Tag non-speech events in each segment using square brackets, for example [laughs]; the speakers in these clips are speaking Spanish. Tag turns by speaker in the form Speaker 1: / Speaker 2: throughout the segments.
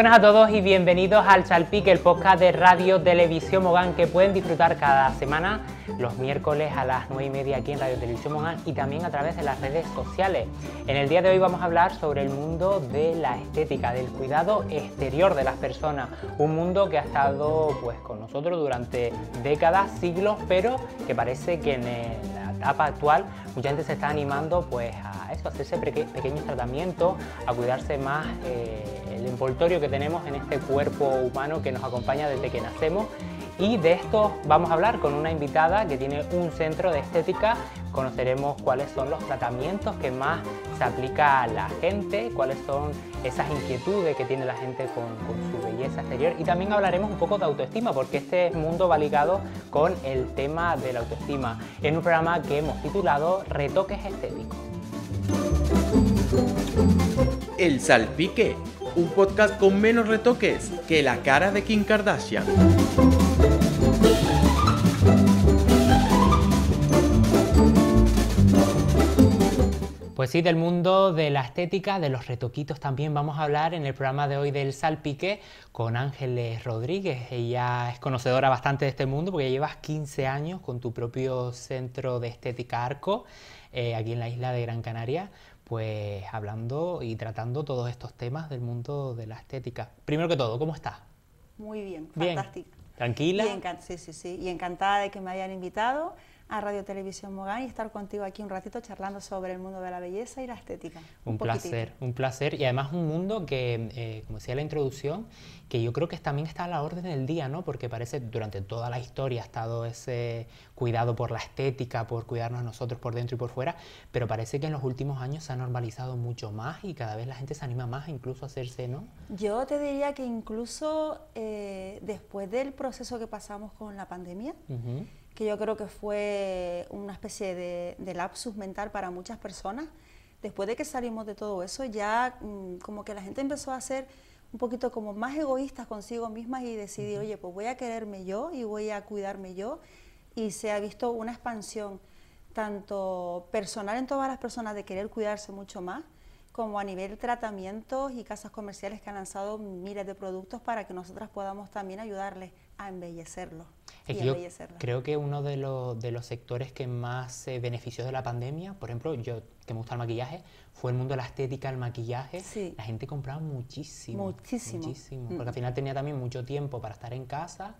Speaker 1: buenas a todos y bienvenidos al Chalpique, el podcast de Radio Televisión Mogán que pueden disfrutar cada semana los miércoles a las 9 y media aquí en Radio Televisión Mogán y también a través de las redes sociales. En el día de hoy vamos a hablar sobre el mundo de la estética, del cuidado exterior de las personas, un mundo que ha estado pues con nosotros durante décadas, siglos, pero que parece que en el etapa actual mucha gente se está animando pues a eso, a hacerse pequeños tratamientos, a cuidarse más eh, el envoltorio que tenemos en este cuerpo humano que nos acompaña desde que nacemos. Y de esto vamos a hablar con una invitada que tiene un centro de estética conoceremos cuáles son los tratamientos que más se aplica a la gente, cuáles son esas inquietudes que tiene la gente con, su belleza exterior y también hablaremos un poco de autoestima porque este mundo va ligado con el tema de la autoestima en un programa que hemos titulado Retoques Estéticos. El Salpique, un podcast con menos retoques que la cara de Kim Kardashian. Pues sí, del mundo de la estética, de los retoquitos también vamos a hablar en el programa de hoy del salpique con Ángeles Rodríguez. Ella es conocedora bastante de este mundo porque llevas 15 años con tu propio centro de estética Arco eh, aquí en la isla de Gran Canaria, pues hablando y tratando todos estos temas del mundo de la estética. Primero que todo, ¿cómo estás?
Speaker 2: Muy bien, fantástico. ¿Tranquila? sí, sí, sí. Y encantada de que me hayan invitado a Radio Televisión Mogán y estar contigo aquí un ratito charlando sobre el mundo de la belleza y la estética. Un, placer,
Speaker 1: un placer y además un mundo que, eh, como decía la introducción, que yo creo que también está a la orden del día, ¿no? Porque parece durante toda la historia ha estado ese cuidado por la estética, por cuidarnos nosotros por dentro y por fuera, pero parece que en los últimos años se ha normalizado mucho más y cada vez la gente se anima más incluso a hacerse, ¿no?
Speaker 2: Yo te diría que incluso eh, después del proceso que pasamos con la pandemia, que yo creo que fue una especie de, lapsus mental para muchas personas. Después de que salimos de todo eso, ya mm, como que la gente empezó a ser un poquito como más egoístas consigo mismas y decidió, oye, pues voy a quererme yo y voy a cuidarme yo. Y se ha visto una expansión tanto personal en todas las personas de querer cuidarse mucho más, como a nivel tratamientos y casas comerciales que han lanzado miles de productos para que nosotras podamos también ayudarles a embellecerlo. creo
Speaker 1: que uno de los, de los sectores que más se eh, benefició de la pandemia, por ejemplo, yo que me gusta el maquillaje, fue el mundo de la estética, el maquillaje. La gente compraba muchísimo. Muchísimo. Mm. Porque al final tenía también mucho tiempo para estar en casa.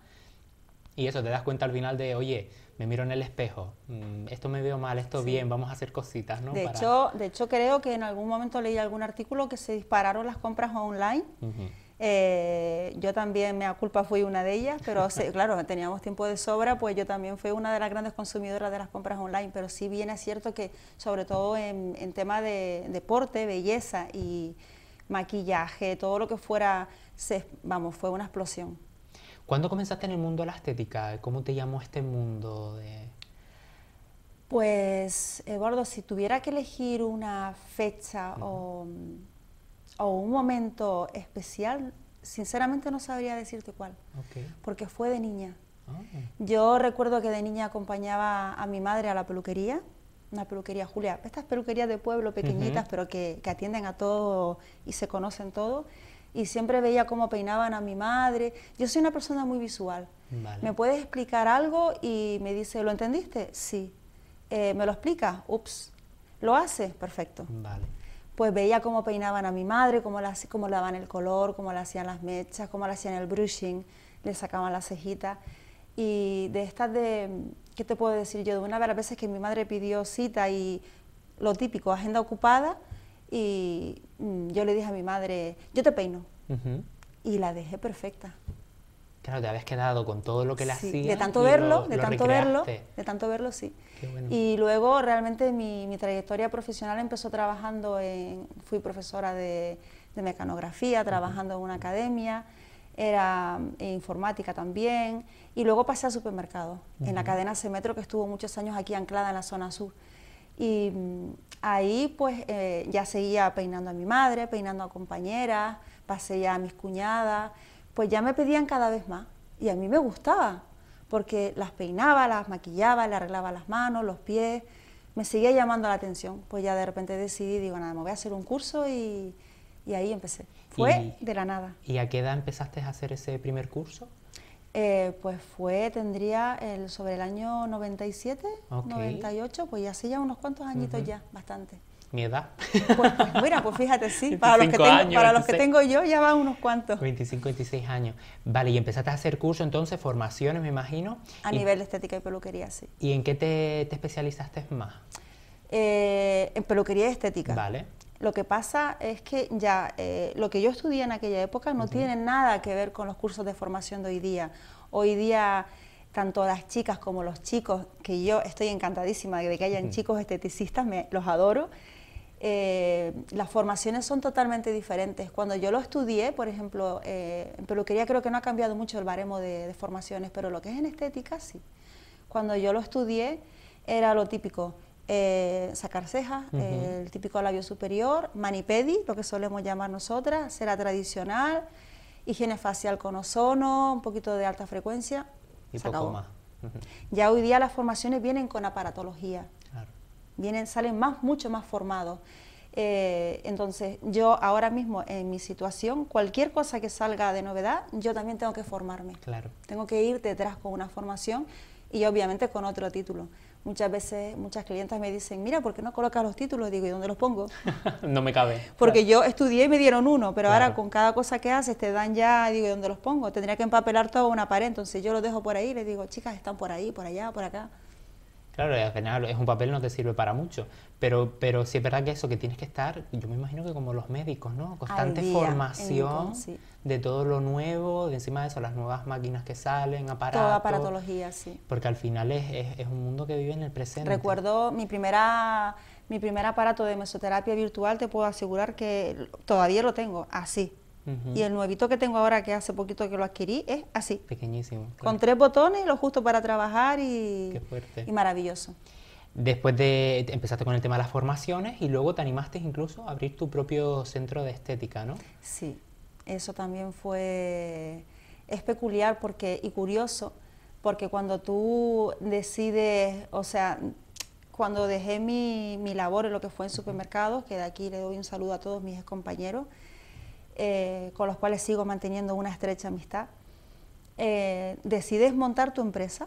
Speaker 1: Y eso, te das cuenta al final de, oye, me miro en el espejo, mm, esto me veo mal, esto bien, vamos a hacer cositas, ¿no? De, hecho,
Speaker 2: de hecho, creo que en algún momento leí algún artículo que se dispararon las compras online. Eh, yo también, a culpa, fui una de ellas, pero [laughs] claro, teníamos tiempo de sobra, pues yo también fui una de las grandes consumidoras de las compras online, pero sí bien es cierto que, sobre todo en, en tema de deporte, belleza y maquillaje, todo lo que fuera, se, vamos, fue una explosión.
Speaker 1: ¿Cuándo comenzaste en el mundo de la estética? ¿Cómo te llamó este mundo de...?
Speaker 2: Pues, Eduardo, si tuviera que elegir una fecha o mm, o un momento especial, sinceramente no sabría decirte cuál, porque fue de niña. Ah. Yo recuerdo que de niña acompañaba a mi madre a la peluquería, una peluquería, Julia, estas peluquerías de pueblo pequeñitas, pero que, atienden a todo y se conocen todo. Y siempre veía cómo peinaban a mi madre. Yo soy una persona muy visual. ¿Me puedes explicar algo? Y me dice, ¿lo entendiste? Sí. Eh, ¿Me lo explicas? Ups. ¿Lo hace, Perfecto. Vale pues veía cómo peinaban a mi madre, cómo, cómo le daban el color, cómo le hacían las mechas, cómo le hacían el brushing, le sacaban las cejitas. Y de estas de, ¿qué te puedo decir yo? De una de las veces que mi madre pidió cita y lo típico, agenda ocupada, y mm, yo le dije a mi madre, yo te peino. Y la dejé perfecta.
Speaker 1: Claro, te habías quedado con todo lo que le sí, hacía. De tanto verlo, de tanto verlo, de
Speaker 2: tanto verlo, sí. Bueno. Y luego realmente mi, trayectoria profesional empezó trabajando en, fui profesora de, mecanografía, trabajando en una academia, era eh, informática también, y luego pasé a supermercado, en la cadena C-Metro, que estuvo muchos años aquí anclada en la zona sur. Y mm, ahí pues eh, ya seguía peinando a mi madre, peinando a compañeras, pasé ya a mis cuñadas, pues ya me pedían cada vez más y a mí me gustaba, porque las peinaba, las maquillaba, le arreglaba las manos, los pies, me seguía llamando la atención. Pues ya de repente decidí, digo, nada, me voy a hacer un curso y, ahí empecé. Fue de la nada.
Speaker 1: ¿Y a qué edad empezaste a hacer ese primer curso?
Speaker 2: Eh, pues fue, tendría el, sobre el año 97, 98, pues ya hace ya unos cuantos añitos ya, bastante mi edad. Pues, pues, mira, pues fíjate, sí, [laughs] para los, que tengo, para los que tengo yo ya van unos cuantos.
Speaker 1: 25, 26 años. Vale, y empezaste a hacer cursos entonces, formaciones, me imagino.
Speaker 2: A nivel de estética y peluquería, sí.
Speaker 1: ¿Y en qué te, especializaste más?
Speaker 2: Eh, en peluquería y estética. Vale. Lo que pasa es que ya eh, lo que yo estudié en aquella época no tiene nada que ver con los cursos de formación de hoy día. Hoy día tanto las chicas como los chicos, que yo estoy encantadísima de que hayan chicos esteticistas, me, los adoro, eh, las formaciones son totalmente diferentes. Cuando yo lo estudié, por ejemplo, eh, en peluquería creo que no ha cambiado mucho el baremo de, formaciones, pero lo que es en estética sí. Cuando yo lo estudié era lo típico, eh, sacar cejas, el típico labio superior, manipedi, lo que solemos llamar nosotras, cera tradicional, higiene facial con ozono, un poquito de alta frecuencia. Y poco más. Ya hoy día las formaciones vienen con aparatología vienen, salen más, mucho más formados. Eh, entonces, yo ahora mismo en mi situación, cualquier cosa que salga de novedad, yo también tengo que formarme. Claro. Tengo que ir detrás con una formación y obviamente con otro título. Muchas veces, muchas clientas me dicen, mira, ¿por qué no colocas los títulos? Digo, ¿y dónde los pongo?
Speaker 1: [laughs] no me cabe. Porque yo
Speaker 2: estudié y me dieron uno, pero ahora con cada cosa que haces te dan ya, digo, ¿y dónde los pongo? Tendría que empapelar toda una pared, entonces yo lo dejo por ahí le les digo, chicas, están por ahí, por allá, por acá.
Speaker 1: Claro, al final es un papel, no te sirve para mucho, pero, pero sí es verdad que eso, que tienes que estar, yo me imagino que como los médicos, ¿no? Constante formación de todo lo nuevo, de encima de eso, las nuevas máquinas que salen, aparatos. Toda aparatología, sí. Porque al final es, un mundo que vive en el presente.
Speaker 2: Recuerdo mi primera mi primer aparato de mesoterapia virtual, te puedo asegurar que todavía lo tengo así, y el nuevito que tengo ahora, que hace poquito que lo adquirí, es así.
Speaker 1: Pequeñísimo. Con
Speaker 2: tres botones, lo justo para trabajar y, maravilloso.
Speaker 1: Después de empezaste con el tema de las formaciones y luego te animaste incluso a abrir tu propio centro de estética, ¿no? Sí,
Speaker 2: eso también fue es peculiar porque y curioso porque cuando tú decides, o sea, cuando dejé mi, mi labor en lo que fue en supermercados, que de aquí le doy un saludo a todos mis compañeros, eh, con los cuales sigo manteniendo una estrecha amistad, eh, decides montar tu empresa,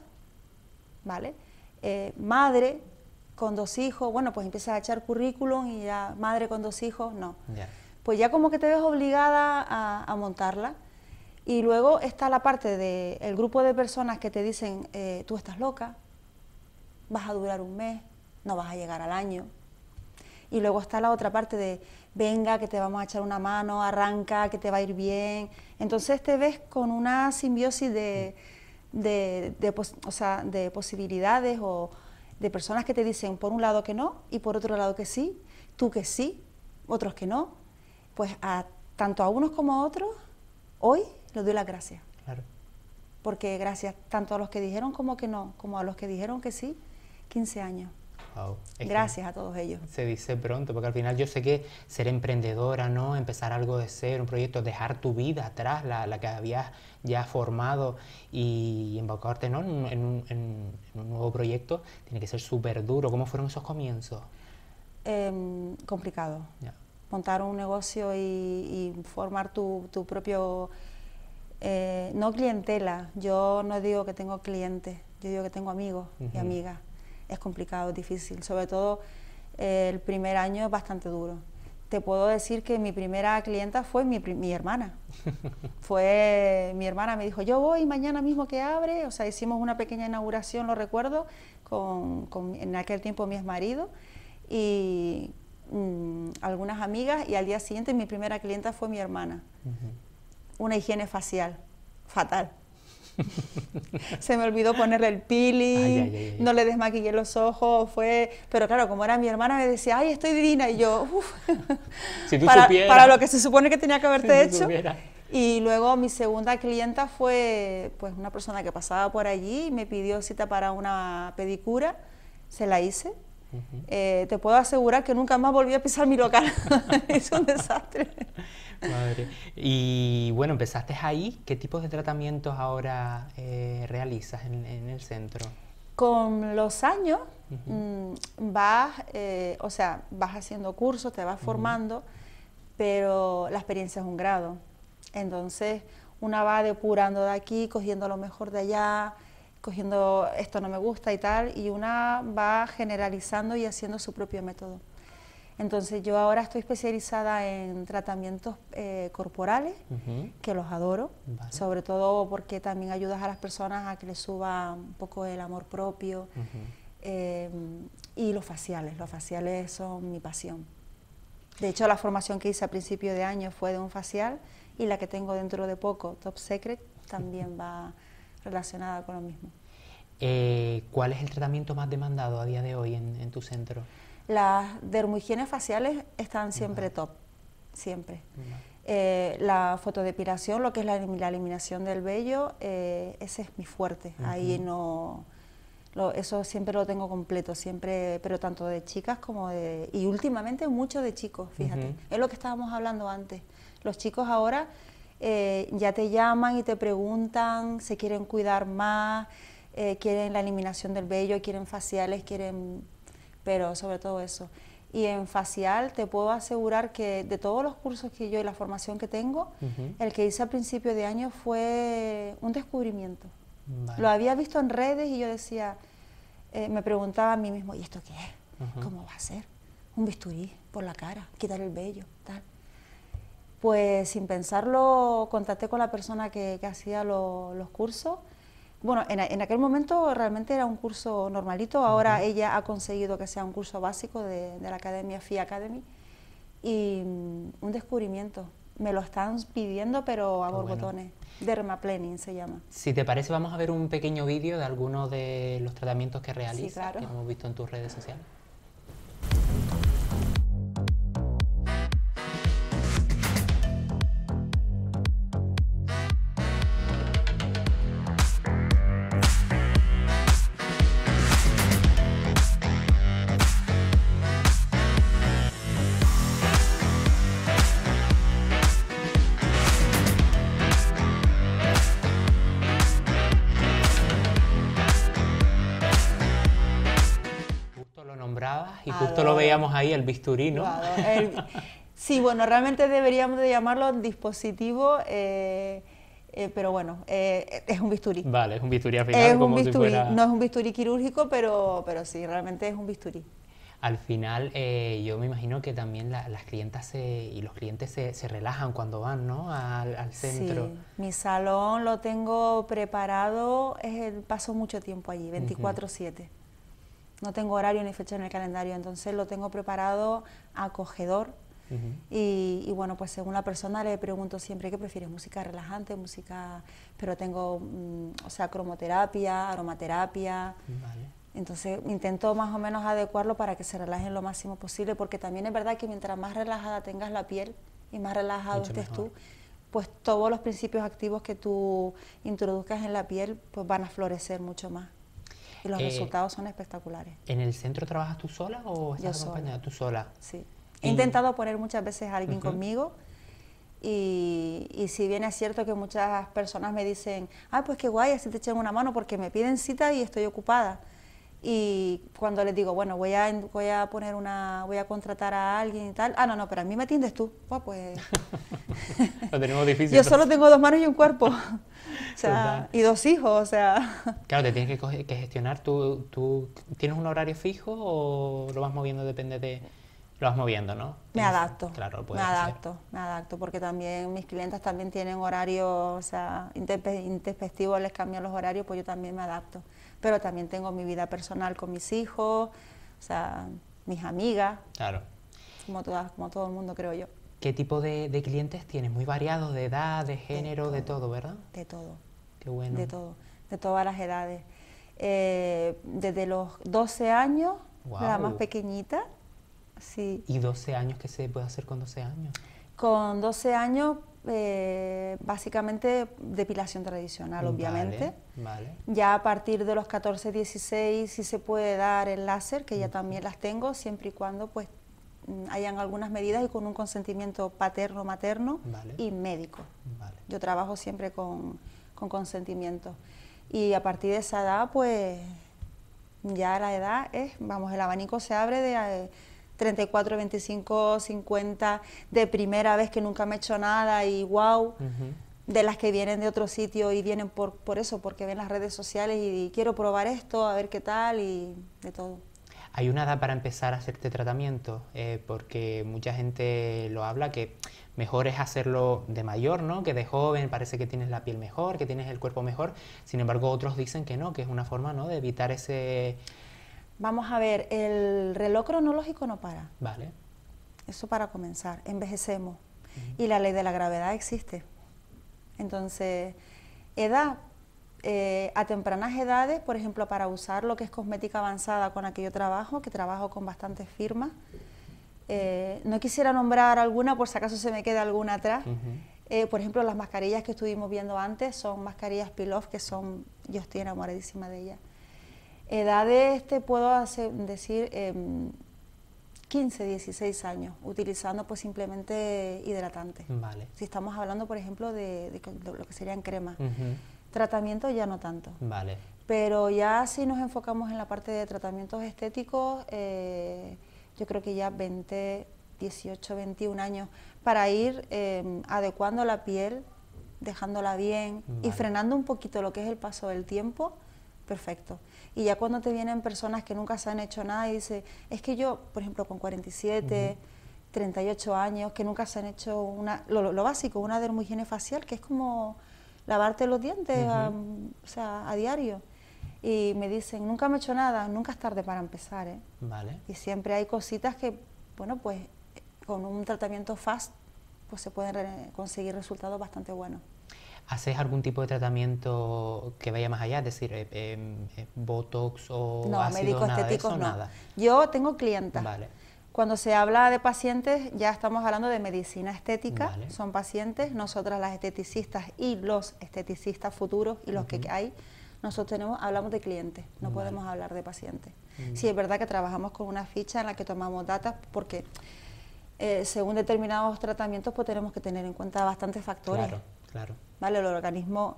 Speaker 2: ¿vale? Eh, madre con dos hijos, bueno, pues empiezas a echar currículum y ya madre con dos hijos, no. Pues ya como que te ves obligada a, montarla. Y luego está la parte del ...el grupo de personas que te dicen, tú estás loca, vas a durar un mes, no vas a llegar al año. Y luego está la otra parte de, venga, que te vamos a echar una mano, arranca, que te va a ir bien. Entonces te ves con una simbiosis de, posibilidades o de personas que te dicen por un lado que no y por otro lado que sí, tú que sí, otros que no. Pues a, tanto a unos como a otros, hoy les doy las gracias. Claro. Porque gracias tanto a los que dijeron como que no, como a los que dijeron que sí, 15 años. Gracias a todos ellos.
Speaker 1: Se dice pronto, porque al final yo sé que ser emprendedora, ¿no? Empezar algo de ser, un proyecto, dejar tu vida atrás, la, que habías ya formado y embocarte ¿no? en, un, nuevo proyecto, tiene que ser súper duro. ¿Cómo fueron esos comienzos?
Speaker 2: Em, complicado. Montar un negocio y, formar tu, propio, eh, no clientela, yo no digo que tengo clientes, yo digo que tengo amigos y amigas es complicado, es difícil, sobre todo eh, el primer año es bastante duro. Te puedo decir que mi primera clienta fue mi, mi hermana. [laughs] fue mi hermana, me dijo, yo voy mañana mismo que abre, o sea, hicimos una pequeña inauguración, lo recuerdo, con, en aquel tiempo mi ex marido y mm, algunas amigas y al día siguiente mi primera clienta fue mi hermana. Una higiene facial, fatal. [laughs] Se me olvidó ponerle el peeling, no le desmaquillé los ojos, fue... Pero claro, como era mi hermana, me decía, ay, estoy divina, y yo, [laughs] para, lo que se supone que tenía que haberte hecho. Y luego mi segunda clienta fue pues, una persona que pasaba por allí y me pidió cita para una pedicura, se la hice, eh, te puedo asegurar que nunca más volví a pisar mi local. [laughs] es un desastre.
Speaker 1: Madre. Y bueno, empezaste ahí. ¿Qué tipos de tratamientos ahora eh, realizas en, el centro?
Speaker 2: Con los años mm, vas, eh, o sea, vas haciendo cursos, te vas formando, pero la experiencia es un grado. Entonces, una va depurando de aquí, cogiendo lo mejor de allá, cogiendo esto no me gusta y tal, y una va generalizando y haciendo su propio método. Entonces yo ahora estoy especializada en tratamientos eh, corporales, que los adoro, sobre todo porque también ayudas a las personas a que les suba un poco el amor propio, em, y los faciales, los faciales son mi pasión. De hecho, la formación que hice a principio de año fue de un facial y la que tengo dentro de poco, Top Secret, también [laughs] va relacionada con lo mismo.
Speaker 1: Eh, ¿Cuál es el tratamiento más demandado a día de hoy en, tu centro?
Speaker 2: Las dermohigienes faciales están siempre top, siempre. Eh, la fotodepiración, lo que es la, eliminación del vello, eh, ese es mi fuerte. Ahí no. eso siempre lo tengo completo, siempre, pero tanto de chicas como de. Y últimamente mucho de chicos, fíjate. Es lo que estábamos hablando antes. Los chicos ahora eh, ya te llaman y te preguntan, se quieren cuidar más, eh, quieren la eliminación del vello, quieren faciales, quieren, pero sobre todo eso. Y en facial te puedo asegurar que de todos los cursos que yo y la formación que tengo, el que hice al principio de año fue un descubrimiento. Lo había visto en redes y yo decía, eh, me preguntaba a mí mismo, ¿y esto qué es? ¿Cómo va a ser? Un bisturí por la cara, quitar el vello, tal pues sin pensarlo contacté con la persona que, hacía los cursos. Bueno, en, aquel momento realmente era un curso normalito, ahora ella ha conseguido que sea un curso básico de, la Academia FIA Academy y mm, un descubrimiento. Me lo están pidiendo, pero a borbotones. Bueno. se llama.
Speaker 1: Si te parece, vamos a ver un pequeño vídeo de algunos de los tratamientos que realizas que hemos visto en tus redes sociales. el bisturí, ¿no?
Speaker 2: sí, bueno, realmente deberíamos de llamarlo dispositivo, eh, eh, pero bueno, eh, es un bisturí. Vale, es un bisturí al final. Es un bisturí, no es un bisturí quirúrgico, pero, pero sí, realmente es un bisturí
Speaker 1: al final yo me imagino que también las clientas y los clientes se, relajan cuando van ¿no? al, centro. Sí,
Speaker 2: mi salón lo tengo preparado, es, paso mucho tiempo allí, 24/7. No tengo horario ni fecha en el calendario, entonces lo tengo preparado acogedor. y, y, bueno, pues según la persona le pregunto siempre qué prefieres, música relajante, música, pero tengo, mm, o sea, cromoterapia, aromaterapia. Entonces intento más o menos adecuarlo para que se relajen lo máximo posible, porque también es verdad que mientras más relajada tengas la piel y más relajado estés tú, pues todos los principios activos que tú introduzcas en la piel pues van a florecer mucho más. Y los eh, resultados son espectaculares.
Speaker 1: ¿En el centro trabajas tú sola
Speaker 2: o estás acompañada tú sola? Sí. He intentado poner muchas veces a alguien conmigo. Y, y, si bien es cierto que muchas personas me dicen, «ay, pues qué guay, así te echan una mano porque me piden cita y estoy ocupada. Y cuando les digo, bueno, voy a, voy a poner una, voy a contratar a alguien y tal, ah, no, no, pero a mí me atiendes tú. Ah, pues.
Speaker 1: [laughs] Lo tenemos difícil. Yo solo
Speaker 2: tengo dos manos y un cuerpo. [laughs] o sea, y dos hijos, o sea.
Speaker 1: Claro, te tienes que, gestionar. ¿Tú, ¿Tú tienes un horario fijo o lo vas moviendo? Depende de. Lo vas moviendo, ¿no?
Speaker 2: Me adapto. Claro, Me adapto, me adapto, porque también mis clientas también tienen horarios, o sea, intempestivos, les cambian los horarios, pues yo también me adapto pero también tengo mi vida personal con mis hijos, o sea, mis amigas. Claro. Como, todas, como todo el mundo, creo yo.
Speaker 1: ¿Qué tipo de, clientes tienes? Muy variados, de edad, de género, de todo, ¿verdad? De todo. Qué bueno. De todo,
Speaker 2: de todas las edades. Eh, desde los 12 años, la más pequeñita. Sí.
Speaker 1: ¿Y 12 años qué se puede hacer con 12 años?
Speaker 2: Con 12 años eh, básicamente depilación tradicional, obviamente. Ya a partir de los 14, 16 sí se puede dar el láser, que ya mm. también las tengo, siempre y cuando pues mm, hayan algunas medidas y con un consentimiento paterno, materno y médico. Yo trabajo siempre con, con consentimiento. Y a partir de esa edad, pues ya la edad es, vamos, el abanico se abre de... Eh, 34, 25, 50 de primera vez que nunca me he hecho nada y wow. de las que vienen de otro sitio y vienen por, por eso, porque ven las redes sociales y, quiero probar esto, a ver qué tal y de todo.
Speaker 1: ¿Hay una edad para empezar a hacer este tratamiento? Eh, porque mucha gente lo habla que mejor es hacerlo de mayor, ¿no? Que de joven parece que tienes la piel mejor, que tienes el cuerpo mejor. Sin embargo, otros dicen que no, que es una forma, ¿no? De evitar ese
Speaker 2: Vamos a ver, el reloj cronológico no para. Vale. Eso para comenzar, envejecemos. Y la ley de la gravedad existe. Entonces, edad, eh, a tempranas edades, por ejemplo, para usar lo que es cosmética avanzada con la que yo trabajo, que trabajo con bastantes firmas, eh, no quisiera nombrar alguna por si acaso se me queda alguna atrás. Eh, por ejemplo, las mascarillas que estuvimos viendo antes son mascarillas off, que son, yo estoy enamoradísima de ellas Edad de este, puedo hacer, decir, eh, 15, 16 años, utilizando pues simplemente hidratante. Vale. Si estamos hablando, por ejemplo, de, lo que serían cremas. Tratamiento ya no tanto. Vale. Pero ya si nos enfocamos en la parte de tratamientos estéticos, eh, yo creo que ya 20, 18, 21 años, para ir em, adecuando la piel, dejándola bien y frenando un poquito lo que es el paso del tiempo perfecto. Y ya cuando te vienen personas que nunca se han hecho nada y dices, es que yo, por ejemplo, con 47, 38 años, que nunca se han hecho una, lo, básico, una dermohigiene facial, que es como lavarte los dientes a, o sea, a diario. Y me dicen, nunca me he hecho nada, nunca es tarde para empezar. ¿eh? Vale. Y siempre hay cositas que, bueno, pues con un tratamiento fast, pues se pueden conseguir resultados bastante buenos.
Speaker 1: ¿Haces algún tipo de tratamiento que vaya más allá? Es decir, eh, eh, eh, botox o no, ácido, médicos nada estéticos, no. nada.
Speaker 2: Yo tengo clientes. Vale. Cuando se habla de pacientes, ya estamos hablando de medicina estética. Son pacientes, nosotras las esteticistas y los esteticistas futuros y los que hay, nosotros tenemos, hablamos de clientes, no podemos hablar de pacientes. Mm. Sí, es verdad que trabajamos con una ficha en la que tomamos datos porque según determinados tratamientos pues tenemos que tener en cuenta bastantes factores. Claro, claro. El organismo,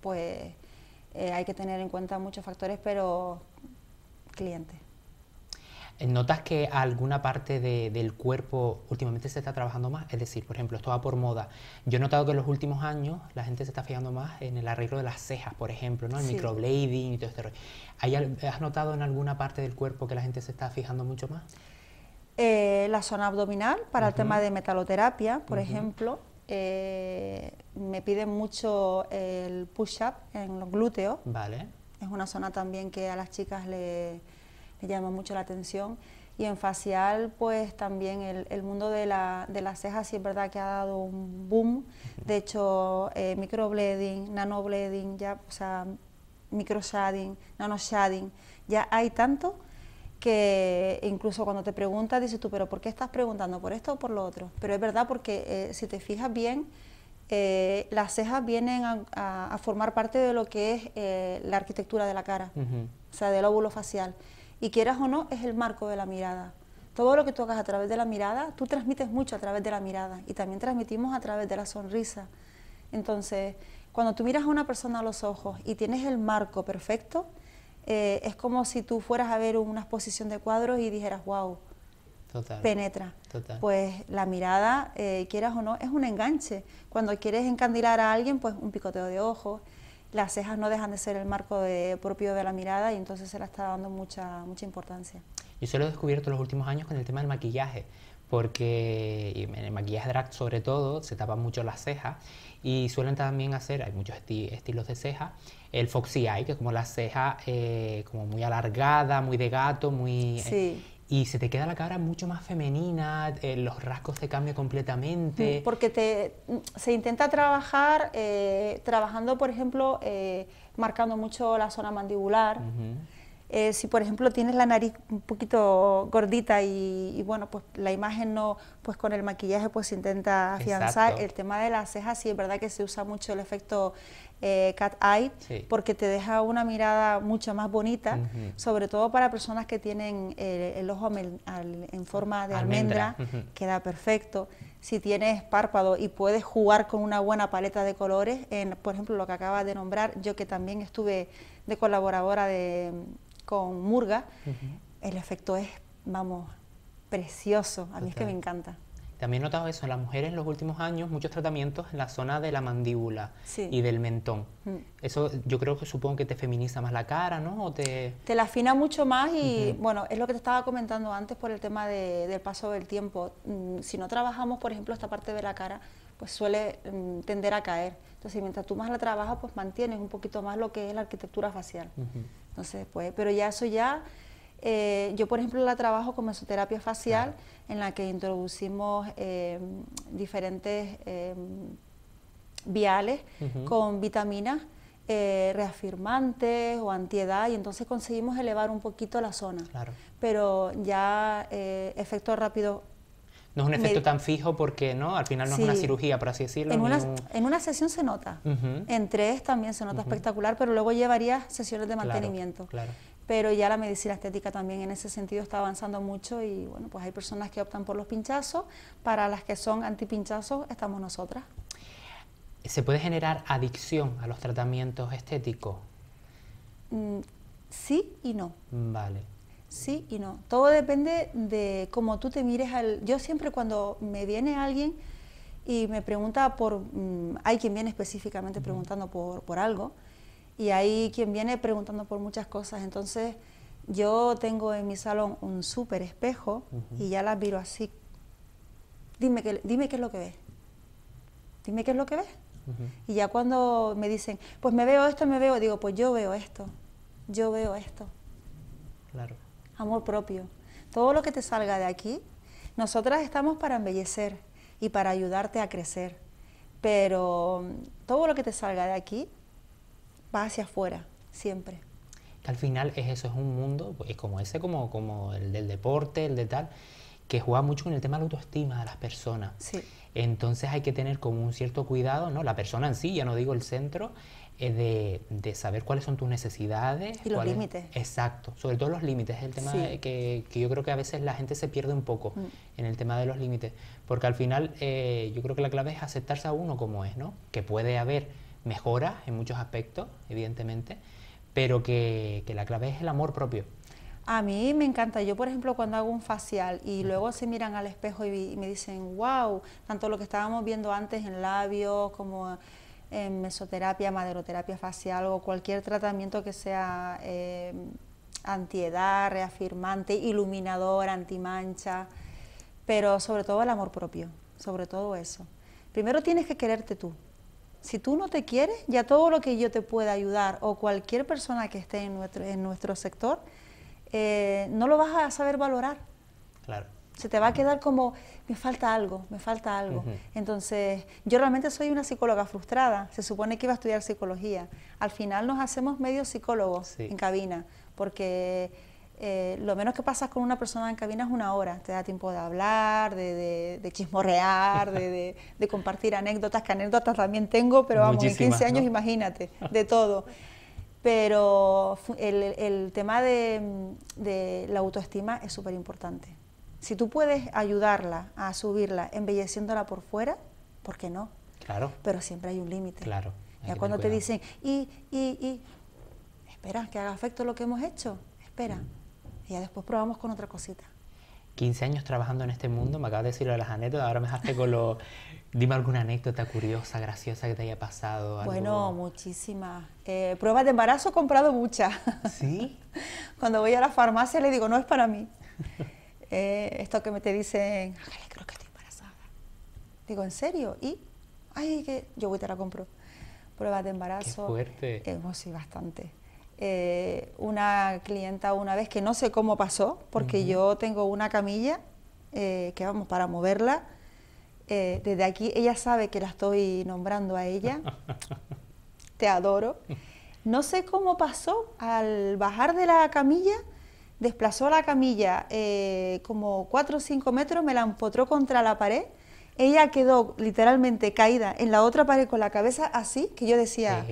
Speaker 2: pues eh, hay que tener en cuenta muchos factores, pero cliente.
Speaker 1: Eh, ¿Notas que alguna parte del cuerpo últimamente se está trabajando más? Es decir, por ejemplo, esto va por moda. Yo he notado que en los últimos años la gente se está fijando más en el arreglo de las cejas, por ejemplo, El microblading y todo este rollo. ¿Has notado en alguna parte del cuerpo que la gente se está fijando mucho más?
Speaker 2: Eh, la zona abdominal para el tema de metaloterapia, por ejemplo. Eh, me piden mucho el push-up en los glúteos. Vale. Es una zona también que a las chicas le, llama mucho la atención. Y en facial, pues también el, mundo de, la, las cejas sí es verdad que ha dado un boom. De hecho, eh, nano nanoblading, ya, o sea, nano-shading, ya hay tanto que incluso cuando te preguntas, dices tú, pero ¿por qué estás preguntando por esto o por lo otro? Pero es verdad porque eh, si te fijas bien, eh, las cejas vienen a, formar parte de lo que es eh, la arquitectura de la cara, o sea, del óvulo facial. Y quieras o no, es el marco de la mirada. Todo lo que tocas a través de la mirada, tú transmites mucho a través de la mirada y también transmitimos a través de la sonrisa. Entonces, cuando tú miras a una persona a los ojos y tienes el marco perfecto, eh, es como si tú fueras a ver una exposición de cuadros y dijeras, wow, penetra. Pues la mirada, eh, quieras o no, es un enganche. Cuando quieres encandilar a alguien, pues un picoteo de ojos, las cejas no dejan de ser el marco propio de la mirada y entonces se la está dando mucha, mucha importancia.
Speaker 1: Yo se lo he descubierto en los últimos años con el tema del maquillaje porque en el maquillaje drag sobre todo se tapan mucho las cejas y suelen también hacer, hay muchos estilos de ceja, el foxy eye, que es como la ceja eh, como muy alargada, muy de gato, muy... Eh, y se te queda la cara mucho más femenina, eh, los rasgos te cambian completamente. Mm,
Speaker 2: porque te, mm, se intenta trabajar trabajando, por ejemplo, marcando mucho la zona mandibular. Eh, si por ejemplo tienes la nariz un poquito gordita y, bueno, pues la imagen no, pues con el maquillaje pues se intenta afianzar. El tema de las cejas sí es verdad que se usa mucho el efecto eh, cat eye porque te deja una mirada mucho más bonita, sobre todo para personas que tienen eh, el ojo en forma de almendra, queda perfecto. Si tienes párpado y puedes jugar con una buena paleta de colores, en, por ejemplo lo que acabas de nombrar, yo que también estuve de colaboradora de con Murga, el efecto es, vamos, precioso. A mí es que me encanta.
Speaker 1: También he notado eso en las mujeres en los últimos años, muchos tratamientos en la zona de la mandíbula y del mentón. Mm. Eso yo creo que supongo que te feminiza más la cara, ¿no? O te...
Speaker 2: te la afina mucho más y, bueno, es lo que te estaba comentando antes por el tema de, del paso del tiempo. Mm, si no trabajamos, por ejemplo, esta parte de la cara, pues suele mm, tender a caer. Entonces, mientras tú más la trabajas, pues mantienes un poquito más lo que es la arquitectura facial. Entonces, pues, pero ya eso ya, eh, yo por ejemplo la trabajo con mesoterapia facial, en la que introducimos eh, diferentes eh, viales con vitaminas reafirmantes o antiedad, y entonces conseguimos elevar un poquito la zona. Pero ya efecto rápido
Speaker 1: no es un efecto tan fijo porque no al final no es una cirugía, por así decirlo. En, una,
Speaker 2: sesión se nota, entre en tres también se nota espectacular, pero luego llevaría sesiones de mantenimiento. Pero ya la medicina estética también en ese sentido está avanzando mucho y bueno, pues hay personas que optan por los pinchazos, para las que son antipinchazos estamos nosotras.
Speaker 1: ¿Se puede generar adicción a los tratamientos estéticos?
Speaker 2: Mm, sí y no. Vale sí y no. Todo depende de cómo tú te mires al... Yo siempre cuando me viene alguien y me pregunta por... Mm, hay quien viene específicamente preguntando por, algo y hay quien viene preguntando por muchas cosas. Entonces yo tengo en mi salón un súper espejo y ya las miro así. Dime, que, dime qué es lo que ves. Dime qué es lo que ves. Y ya cuando me dicen, pues me veo esto, me veo, digo, pues yo veo esto, yo veo esto. Claro amor propio. Todo lo que te salga de aquí, nosotras estamos para embellecer y para ayudarte a crecer. Pero mm, todo lo que te salga de aquí va hacia afuera, siempre.
Speaker 1: Que al final es eso, es un mundo es pues, como ese, como, como el del deporte, el de tal, que juega mucho con el tema de la autoestima de las personas. Sí. Entonces hay que tener como un cierto cuidado, ¿no? La persona en sí, ya no digo el centro, eh, de, de, saber cuáles son tus necesidades. Y los límites. Exacto, sobre todo los límites, es el tema que, yo creo que a veces la gente se pierde un poco mm. en el tema de los límites, porque al final eh, yo creo que la clave es aceptarse a uno como es, ¿no? Que puede haber mejoras en muchos aspectos, evidentemente, pero que, la clave es el amor propio.
Speaker 2: A mí me encanta. Yo, por ejemplo, cuando hago un facial y luego se miran al espejo y, y me dicen, wow, tanto lo que estábamos viendo antes en labios como en mesoterapia, maderoterapia facial o cualquier tratamiento que sea eh, antiedad, reafirmante, iluminador, antimancha, pero sobre todo el amor propio, sobre todo eso. Primero tienes que quererte tú. Si tú no te quieres, ya todo lo que yo te pueda ayudar o cualquier persona que esté en nuestro, en nuestro sector, eh, no lo vas a saber valorar. Claro se te va a quedar como, me falta algo, me falta algo. Entonces, yo realmente soy una psicóloga frustrada, se supone que iba a estudiar psicología. Al final nos hacemos medio psicólogos en cabina, porque eh, lo menos que pasas con una persona en cabina es una hora. Te da tiempo de hablar, de, de chismorrear, de, compartir anécdotas, que anécdotas también tengo, pero vamos, en 15 años imagínate, de todo. Pero el, el tema de, la autoestima es súper importante. Si tú puedes ayudarla a subirla embelleciéndola por fuera, ¿por qué no? Claro. Pero siempre hay un límite. Claro. Ya cuando te dicen, y, y, y, espera, que haga efecto lo que hemos hecho, espera. Mm. Y ya después probamos con otra cosita.
Speaker 1: 15 años trabajando en este mundo, me acabas de decir de las anécdotas, ahora me dejaste con lo... [laughs] Dime alguna anécdota curiosa, graciosa que te haya pasado. Bueno,
Speaker 2: muchísimas. Eh, pruebas de embarazo he comprado muchas. ¿Sí? [laughs] Cuando voy a la farmacia le digo, no es para mí. [laughs] Eh, esto que me te dicen, creo que estoy embarazada. Digo, ¿en serio? ¿Y? Ay, que yo voy a te la compro. Pruebas de embarazo. Qué fuerte. Eh, oh, sí, bastante. Eh, una clienta una vez que no sé cómo pasó, porque yo tengo una camilla que vamos para moverla. desde aquí ella sabe que la estoy nombrando a ella.
Speaker 1: [laughs]
Speaker 2: te adoro. No sé cómo pasó al bajar de la camilla desplazó la camilla eh, como 4 o 5 metros, me la empotró contra la pared. Ella quedó literalmente caída en la otra pared con la cabeza así, que yo decía...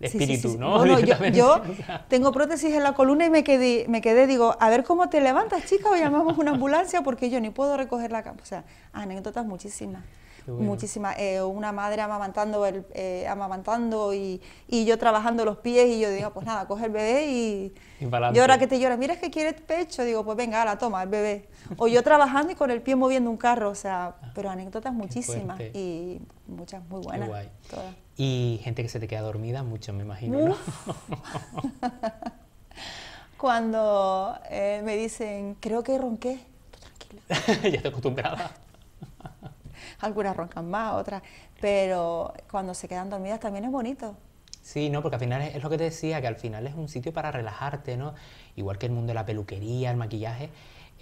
Speaker 1: espíritu, ¿no? [laughs] yo,
Speaker 2: tengo prótesis en la columna y me quedé, me quedé, digo, a ver cómo te levantas, chica, o llamamos una ambulancia porque yo ni puedo recoger la... O sea, anécdotas muchísimas
Speaker 1: muchísimas,
Speaker 2: eh, una madre amamantando, el, eh, amamantando y, y, yo trabajando los pies y yo digo, pues nada, coge el bebé y, y llora que te llora, mira que quiere pecho, digo, pues venga, la toma, el bebé. O yo trabajando y con el pie moviendo un carro, o sea, ah, pero anécdotas muchísimas y muchas muy buenas.
Speaker 1: Y gente que se te queda dormida, mucho me imagino.
Speaker 2: [laughs] Cuando eh, me dicen, creo que ronqué, tú
Speaker 1: tranquila. [laughs] ya estoy acostumbrada.
Speaker 2: [laughs] algunas roncan más, otras, pero cuando se quedan dormidas también es bonito.
Speaker 1: Sí, no, porque al final es, lo que te decía, que al final es un sitio para relajarte, ¿no? Igual que el mundo de la peluquería, el maquillaje,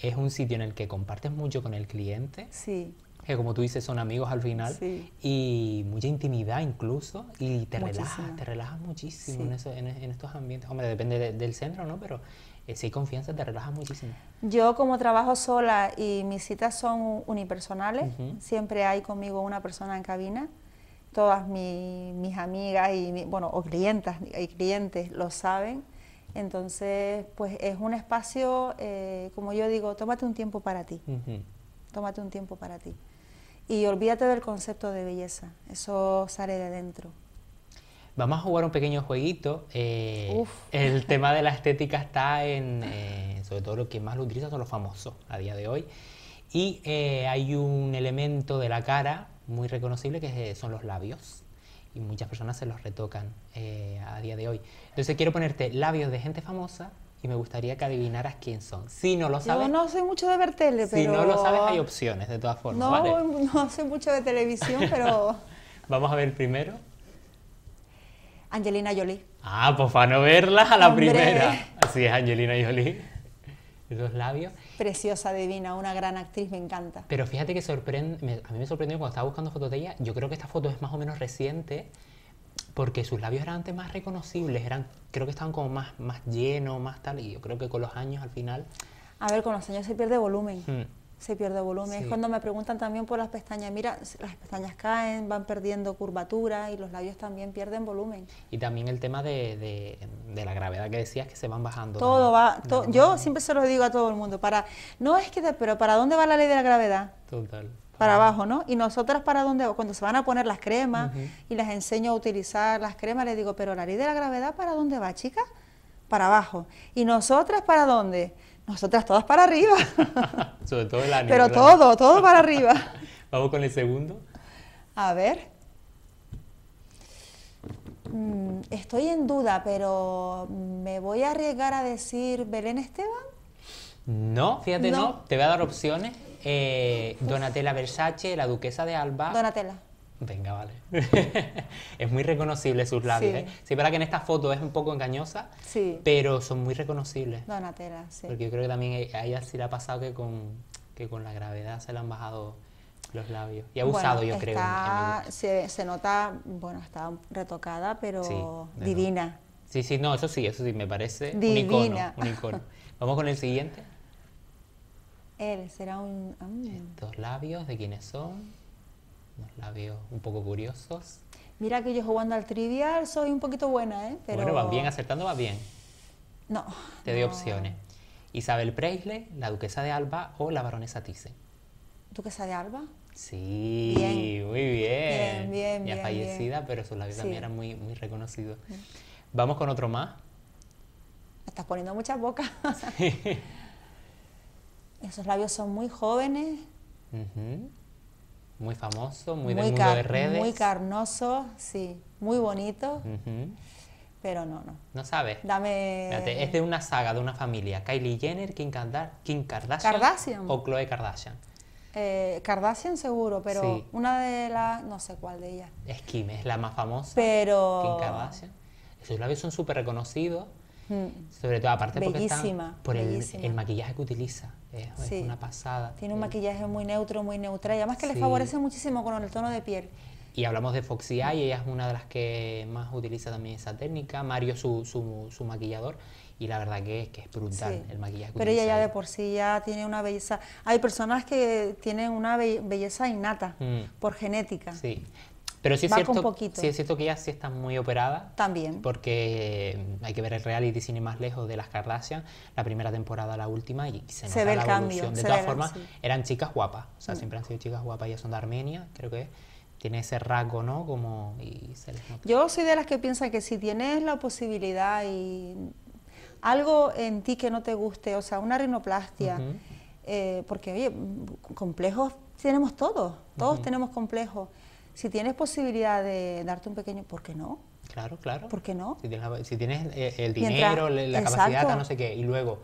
Speaker 1: es un sitio en el que compartes mucho con el cliente. Sí. Que como tú dices, son amigos al final. Y mucha intimidad incluso. Y te relajas, te relajas muchísimo en, en, estos ambientes. Hombre, depende del centro, ¿no? Pero eh, sí, confianza te relaja muchísimo.
Speaker 2: Yo como trabajo sola y mis citas son unipersonales, siempre hay conmigo una persona en cabina, todas mis amigas y bueno, o clientas clientes lo saben. Entonces, pues es un espacio, eh, como yo digo, tómate un tiempo para ti. Tómate un tiempo para ti. Y olvídate del concepto de belleza. Eso sale de dentro.
Speaker 1: Vamos a jugar un pequeño jueguito. Eh, el [laughs] tema de la estética está en, eh, sobre todo lo que más lo utiliza son los famosos a día de hoy. Y eh, hay un elemento de la cara muy reconocible que son los labios. Y muchas personas se los retocan a día de hoy. Entonces quiero ponerte labios de gente famosa y me gustaría que adivinaras quién son. Si no lo sabes. Yo
Speaker 2: no sé mucho de ver tele, pero. Si no lo sabes, hay
Speaker 1: opciones, de todas formas. No,
Speaker 2: no sé mucho de televisión, pero.
Speaker 1: [laughs] Vamos a ver primero.
Speaker 2: Angelina Jolie.
Speaker 1: Ah, pues para no verlas a la primera. Así es, Angelina Jolie. Esos labios.
Speaker 2: Preciosa, divina, una gran actriz, me encanta.
Speaker 1: Pero fíjate que sorprende, a mí me sorprendió cuando estaba buscando fotos de ella. Yo creo que esta foto es más o menos reciente porque sus labios eran antes más reconocibles, eran, creo que estaban como más, más llenos, más tal, y yo creo que con los años al final...
Speaker 2: A ver, con los años se pierde volumen. Hmm se pierde volumen. Es cuando me preguntan también por las pestañas, mira, las pestañas caen, van perdiendo curvatura y los labios también pierden volumen.
Speaker 1: Y también el tema de, la gravedad que decías que se van bajando. Todo va, yo
Speaker 2: siempre se lo digo a todo el mundo, para, no es que, pero ¿para dónde va la ley de la gravedad? Total. Para ah. abajo, ¿no? Y nosotras para dónde, cuando se van a poner las cremas y les enseño a utilizar las cremas, les digo, pero la ley de la gravedad para dónde va, chicas? Para abajo. ¿Y nosotras para dónde? Nosotras todas para arriba. [laughs]
Speaker 1: Sobre todo el Pero todo,
Speaker 2: todo para arriba.
Speaker 1: [laughs] Vamos con el segundo.
Speaker 2: A ver. Mm, estoy en duda, pero mm, ¿me voy a arriesgar a decir Belén Esteban?
Speaker 1: No, fíjate, no. Te voy a dar opciones. Eh, Donatella Versace, la duquesa de Alba. Donatella. Venga, vale. [laughs] es muy reconocible sus labios, sí. para ¿eh? que en esta foto es un poco engañosa, pero son muy reconocibles.
Speaker 2: donatera sí. Porque
Speaker 1: yo creo que también a ella sí le ha pasado que con, con la gravedad se le han bajado los labios. Y ha abusado, yo creo.
Speaker 2: se, nota, bueno, está retocada, pero divina.
Speaker 1: Sí, sí, no, eso sí, eso sí, me parece un icono. Un Vamos con el siguiente.
Speaker 2: Él será ah, un...
Speaker 1: Dos labios, ¿de quiénes son? labios un poco curiosos.
Speaker 2: Mira que yo jugando al trivial soy un poquito buena, ¿eh? Pero... Bueno, bien,
Speaker 1: acertando va bien.
Speaker 2: No. Te doy opciones.
Speaker 1: Isabel Preisle, la duquesa de Alba o la baronesa Tise.
Speaker 2: ¿Duquesa de Alba?
Speaker 1: Sí, muy bien. Bien, bien, Ya fallecida, pero sus labios también eran muy, muy reconocidos. Vamos con otro más.
Speaker 2: estás poniendo muchas bocas. [laughs] [laughs] Esos labios son muy jóvenes.
Speaker 1: Muy famoso, muy, del mundo de redes. Muy
Speaker 2: carnoso, sí, muy bonito. Pero no, no.
Speaker 1: No sabes. Dame. es de una saga, de una familia. Kylie Jenner, Kim, Kardar Kim Kardashian, Kardashian, o Chloe Kardashian.
Speaker 2: Eh, Kardashian seguro, pero una de las, no sé cuál de ellas.
Speaker 1: Es Kim, es la más famosa. Pero... Kim Kardashian. Sus labios son súper reconocidos, mm. sobre todo aparte porque están por el, maquillaje que utiliza. Es,
Speaker 2: una pasada. Tiene un maquillaje muy neutro, muy neutral, y además que le favorece muchísimo con el tono de piel.
Speaker 1: Y hablamos de Foxy Eye, ella es una de las que más utiliza también esa técnica, Mario su, maquillador, y la verdad que es que es brutal el maquillaje. Pero ella ya de
Speaker 2: por sí ya tiene una belleza, hay personas que tienen una belleza innata mm. por genética. Sí, pero sí es, cierto, sí es
Speaker 1: cierto que ella sí están muy operada. También. Porque mm, hay que ver el reality cine más lejos de las Kardashian, la primera temporada, la última, y se, nota ve el la cambio, evolución. De todas formas, eran chicas guapas. O sea, mm. siempre han sido chicas guapas. Ellas son de Armenia, creo que Tiene ese rasgo, ¿no? Como,
Speaker 2: Yo soy de las que piensan que si tienes la posibilidad y algo en ti que no te guste, o sea, una rinoplastia, eh, porque, oye, complejos tenemos todos, todos tenemos complejos. Si tienes posibilidad de darte un pequeño, ¿por qué no?
Speaker 1: Claro, claro. ¿Por qué no? Si tienes, eh, el dinero, la capacidad, no sé qué, y luego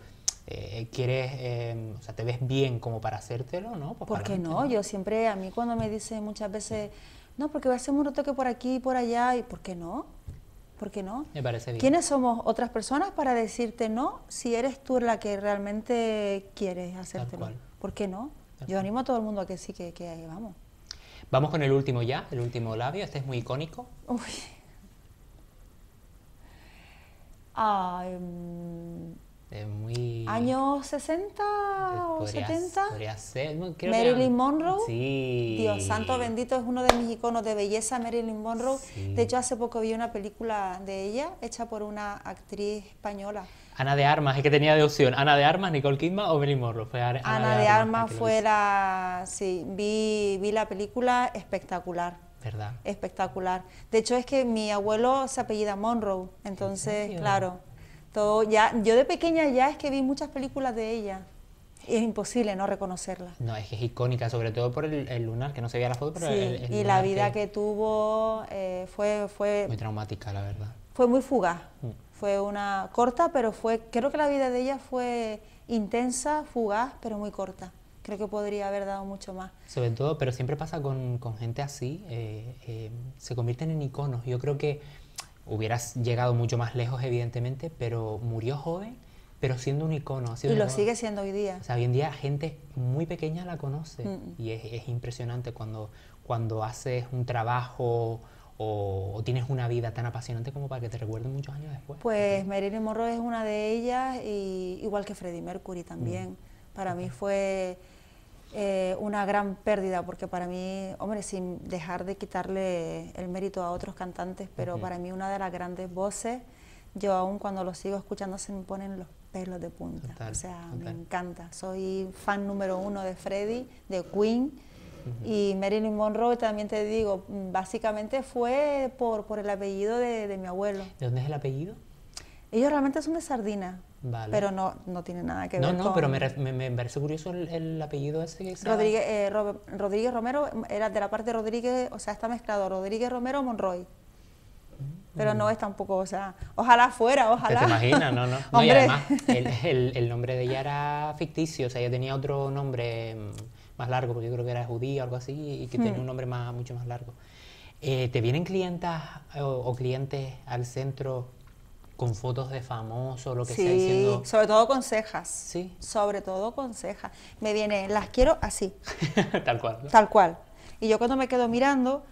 Speaker 1: eh, quieres, em, te ves bien como para hacértelo, ¿no? Pues ¿Por qué no?
Speaker 2: Yo siempre, a mí cuando me dicen muchas veces, no, porque va a ser un retoque por aquí y por allá, ¿y por qué no? ¿Por qué no?
Speaker 1: Me parece bien. ¿Quiénes
Speaker 2: somos otras personas para decirte no si eres tú la que realmente quieres hacértelo? ¿Por qué no? Yo animo a todo el mundo a que sí, que, que vamos.
Speaker 1: Vamos con el último ya, el último labio. Este es muy icónico.
Speaker 2: Uy. Mm muy... ¿Años 60 eh, o 70? Podría ser. Marilyn Monroe.
Speaker 1: Sí. Dios santo
Speaker 2: bendito, es uno de mis iconos de belleza, Marilyn Monroe. De hecho, hace poco vi una película de ella hecha por una actriz española.
Speaker 1: Ana de Armas, es que tenía de opción. Ana de Armas, Nicole Kidman o Marilyn Monroe. Ana, de, Armas, fue
Speaker 2: la... Sí, vi, vi la película espectacular. ¿Verdad? Espectacular. De hecho, es que mi abuelo se apellida Monroe, entonces, claro ya, yo de pequeña ya es que vi muchas películas de ella. Y es imposible no reconocerla.
Speaker 1: No, es que es icónica, sobre todo por el, lunar, que no se veía la foto, pero Y la vida que,
Speaker 2: tuvo eh, fue, fue... Muy
Speaker 1: traumática, la verdad.
Speaker 2: Fue muy fugaz. Mm. Fue una corta, pero fue... Creo que la vida de ella fue intensa, fugaz, pero muy corta. Creo que podría haber dado mucho más.
Speaker 1: Sobre todo, pero siempre pasa con, con gente así, eh, eh, se convierten en iconos. Yo creo que hubieras llegado mucho más lejos, evidentemente, pero murió joven, pero siendo un icono. y lo sigue
Speaker 2: siendo hoy día. O
Speaker 1: sea, hoy en día gente muy pequeña la conoce mm. y es, impresionante cuando, cuando haces un trabajo o, tienes una vida tan apasionante como para que te recuerden muchos años después.
Speaker 2: Pues Marilyn Monroe es una de ellas, y, igual que Freddie Mercury también. Mm. Para mí fue eh, una gran pérdida, porque para mí, hombre, sin dejar de quitarle el mérito a otros cantantes, pero para mí una de las grandes voces, yo aún cuando lo sigo escuchando se me ponen los pelos de punta. o sea, me encanta. Soy fan número uno de Freddy, de Queen. Y Marilyn Monroe, también te digo, básicamente fue por, por el apellido de, de mi abuelo.
Speaker 1: ¿De dónde es el apellido?
Speaker 2: Ellos realmente son de Sardina, pero no, no tiene nada que ver. No, no, pero me,
Speaker 1: me, parece curioso el, apellido ese que Rodríguez,
Speaker 2: eh, Rodríguez Romero era de la parte Rodríguez, o sea, está mezclado Rodríguez Romero Monroy. Pero no es tampoco, o sea, ojalá fuera, ojalá. ¿Te, te imaginas? No, no. [laughs] y además,
Speaker 1: [laughs] el, nombre de ella era ficticio, o sea, ella tenía otro nombre mm, más largo, porque yo creo que era judía o algo así, y que tenía hmm. un nombre más, mucho más largo. Eh, ¿Te vienen clientas eh, o clientes al centro con fotos de famosos, lo que sea diciendo.
Speaker 2: Sobre todo con cejas. Sí. Sobre todo con cejas. Me viene, las quiero así.
Speaker 1: [laughs] Tal cual. Tal
Speaker 2: cual. Y yo cuando me quedo mirando,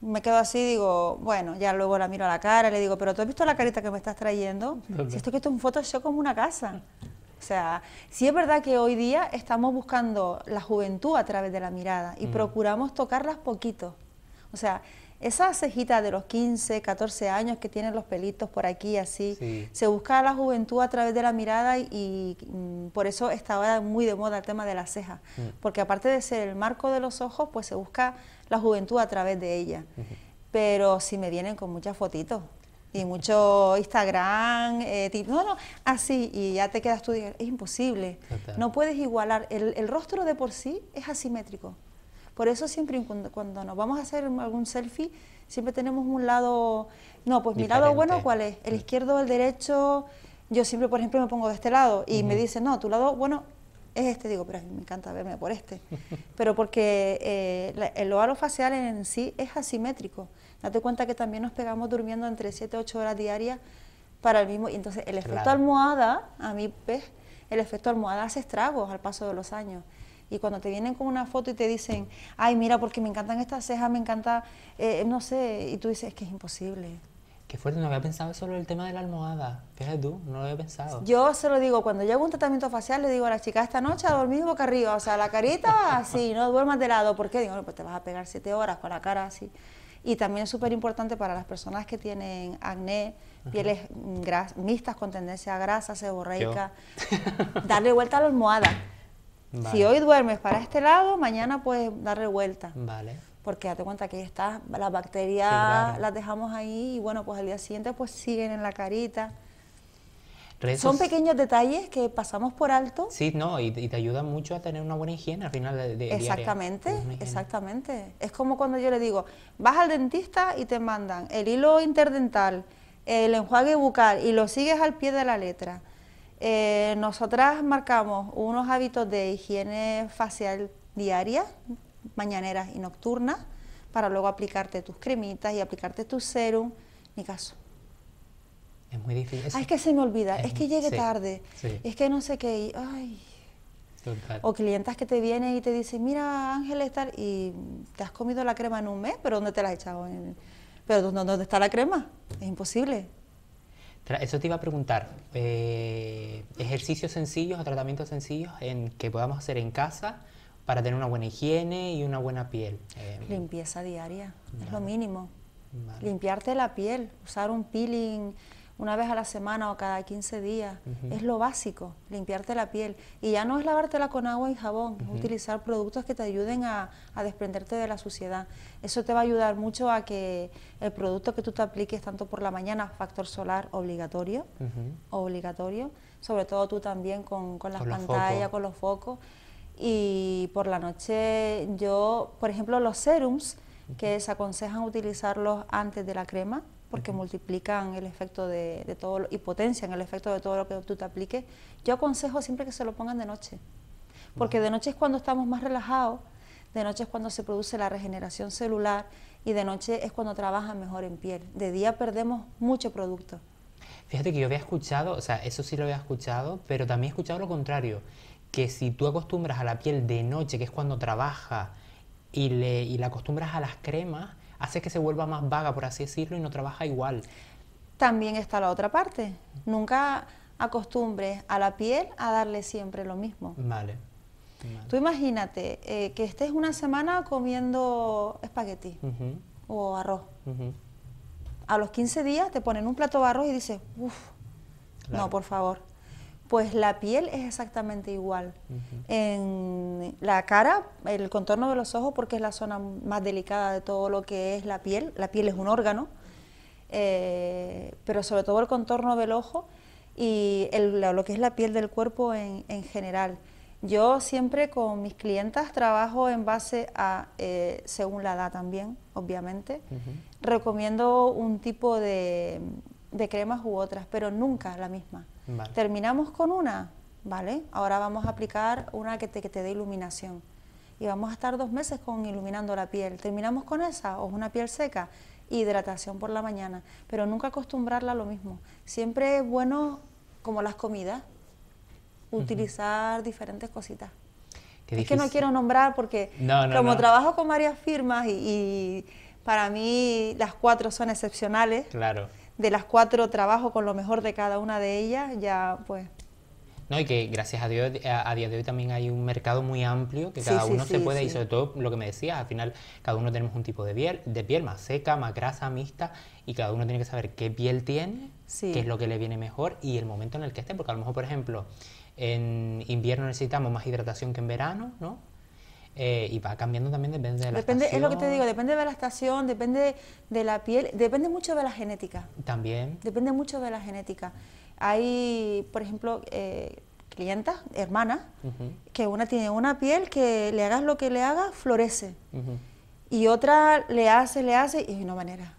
Speaker 2: me quedo así, digo, bueno, ya luego la miro a la cara, le digo, pero tú has visto la carita que me estás trayendo. [laughs] Si esto que esto es un Photoshop como una casa. O sea, sí es verdad que hoy día estamos buscando la juventud a través de la mirada y mm. procuramos tocarlas poquito. O sea, esa cejita de los 15, 14 años que tienen los pelitos por aquí así, se busca la juventud a través de la mirada y, mm, por eso estaba muy de moda el tema de la ceja, mm. porque aparte de ser el marco de los ojos, pues se busca la juventud a través de ella. Pero si me vienen con muchas fotitos y mucho Instagram, eh, no, no, así, y ya te quedas tú, es imposible, no puedes igualar, el rostro de por sí es asimétrico. Por eso siempre cuando, nos vamos a hacer algún selfie, siempre tenemos un lado... No, pues mi lado bueno, ¿cuál es? El mm. izquierdo, o el derecho. Yo siempre, por ejemplo, me pongo de este lado y me dicen, no, tu lado bueno es este. Digo, pero a mí me encanta verme por este. [laughs] pero porque eh, el lado facial en sí es asimétrico. Date cuenta que también nos pegamos durmiendo entre 7 8 horas diarias para el mismo... Y entonces el efecto almohada, a mí, ¿ves? El efecto almohada hace estragos al paso de los años. Y cuando te vienen con una foto y te dicen, ay, mira, porque me encantan estas cejas, me encanta, eh, no sé, y tú dices, es que es imposible.
Speaker 1: Qué fuerte, no había pensado solo el tema de la almohada. Fíjate tú, no lo había pensado. Yo
Speaker 2: se lo digo, cuando yo hago un tratamiento facial, le digo a la chica, esta noche a dormir boca arriba, o sea, la carita así, [laughs] no duermas de lado. ¿Por qué? Digo, pues te vas a pegar siete horas con la cara así. Y también es súper importante para las personas que tienen acné, pieles mm, mixtas con tendencia a grasa, seborreica, [laughs] darle vuelta a la almohada. Si hoy duermes para este lado, mañana puedes dar revuelta. Vale. Porque date cuenta que está, las bacterias las dejamos ahí y bueno, pues el día siguiente pues siguen en la carita. Son pequeños detalles que pasamos por alto.
Speaker 1: Sí, no, y, te ayudan mucho a tener una buena higiene al final de, día. Exactamente,
Speaker 2: exactamente. Es como cuando yo le digo, vas al dentista y te mandan el hilo interdental, el enjuague bucal y lo sigues al pie de la letra. Eh, nosotras marcamos unos hábitos de higiene facial diaria, mañaneras y nocturnas, para luego aplicarte tus cremitas y aplicarte tu serum, ni caso.
Speaker 1: Es muy difícil. Ah, es
Speaker 2: que se me olvida, es, que llegue tarde, es que no sé qué, O clientas que te vienen y te dicen, mira Ángel y te has comido la crema en un mes, pero ¿dónde te la has echado? Pero dónde está la crema? Es imposible.
Speaker 1: Eso te iba a preguntar. Eh, ejercicios sencillos o tratamientos sencillos en que podamos hacer en casa para tener una buena higiene y una buena piel.
Speaker 2: Eh, Limpieza diaria, es lo mínimo. Limpiarte la piel, usar un peeling una vez a la semana o cada 15 días. Es lo básico, limpiarte la piel. Y ya no es lavártela con agua y jabón, es utilizar productos que te ayuden a, desprenderte de la suciedad. Eso te va a ayudar mucho a que el producto que tú te apliques, tanto por la mañana, factor solar obligatorio, obligatorio, sobre todo tú también con, las pantallas, con los focos. Y por la noche yo, por ejemplo, los serums, que se aconsejan utilizarlos antes de la crema, porque multiplican el efecto de, todo y potencian el efecto de todo lo que tú te apliques. Yo aconsejo siempre que se lo pongan de noche, porque de noche es cuando estamos más relajados, de noche es cuando se produce la regeneración celular y de noche es cuando trabaja mejor en piel. De día perdemos mucho producto.
Speaker 1: Fíjate que yo había escuchado, o sea, eso sí lo había escuchado, pero también he escuchado lo contrario, que si tú acostumbras a la piel de noche, que es cuando trabaja, y, le, y la acostumbras a las cremas, hace que se vuelva más vaga, por así decirlo, y no trabaja igual.
Speaker 2: También está la otra parte. Nunca acostumbres a la piel a darle siempre lo mismo.
Speaker 1: Vale. Tú
Speaker 2: imagínate eh, que estés una semana comiendo espagueti o arroz. A los 15 días te ponen un plato de arroz y dices, uff, no, por favor pues la piel es exactamente igual. En la cara, el contorno de los ojos, porque es la zona más delicada de todo lo que es la piel, la piel es un órgano, eh, pero sobre todo el contorno del ojo y lo que es la piel del cuerpo en, general. Yo siempre con mis clientas trabajo en base a, eh, según la edad también, obviamente, recomiendo un tipo de, de cremas u otras, pero nunca la misma. Terminamos con una, ¿vale? Ahora vamos a aplicar una que te, que te dé iluminación. Y vamos a estar dos meses con iluminando la piel. Terminamos con esa, o una piel seca, hidratación por la mañana. Pero nunca acostumbrarla a lo mismo. Siempre es bueno, como las comidas, utilizar diferentes cositas. es que no quiero nombrar porque como trabajo con varias firmas y, y para mí las cuatro son excepcionales. Claro de las cuatro trabajo con lo mejor de cada una de ellas, ya pues
Speaker 1: no, y que gracias a Dios a, día de hoy también hay un mercado muy amplio que cada uno se puede, y sobre todo lo que me decías, al final cada uno tenemos un tipo de piel, de piel más seca, más grasa, mixta, y cada uno tiene que saber qué piel tiene, qué es lo que le viene mejor y el momento en el que esté, porque a lo mejor, por ejemplo, en invierno necesitamos más hidratación que en verano, ¿no? Eh, y va cambiando también depende de la Es lo que te digo, depende
Speaker 2: de la estación, depende de la piel, depende mucho de la genética. También. Depende mucho de la genética. Hay, por ejemplo, eh, clientas, hermanas, que una tiene una piel que le hagas lo que le hagas, florece. Y otra le hace, le hace, y no manera.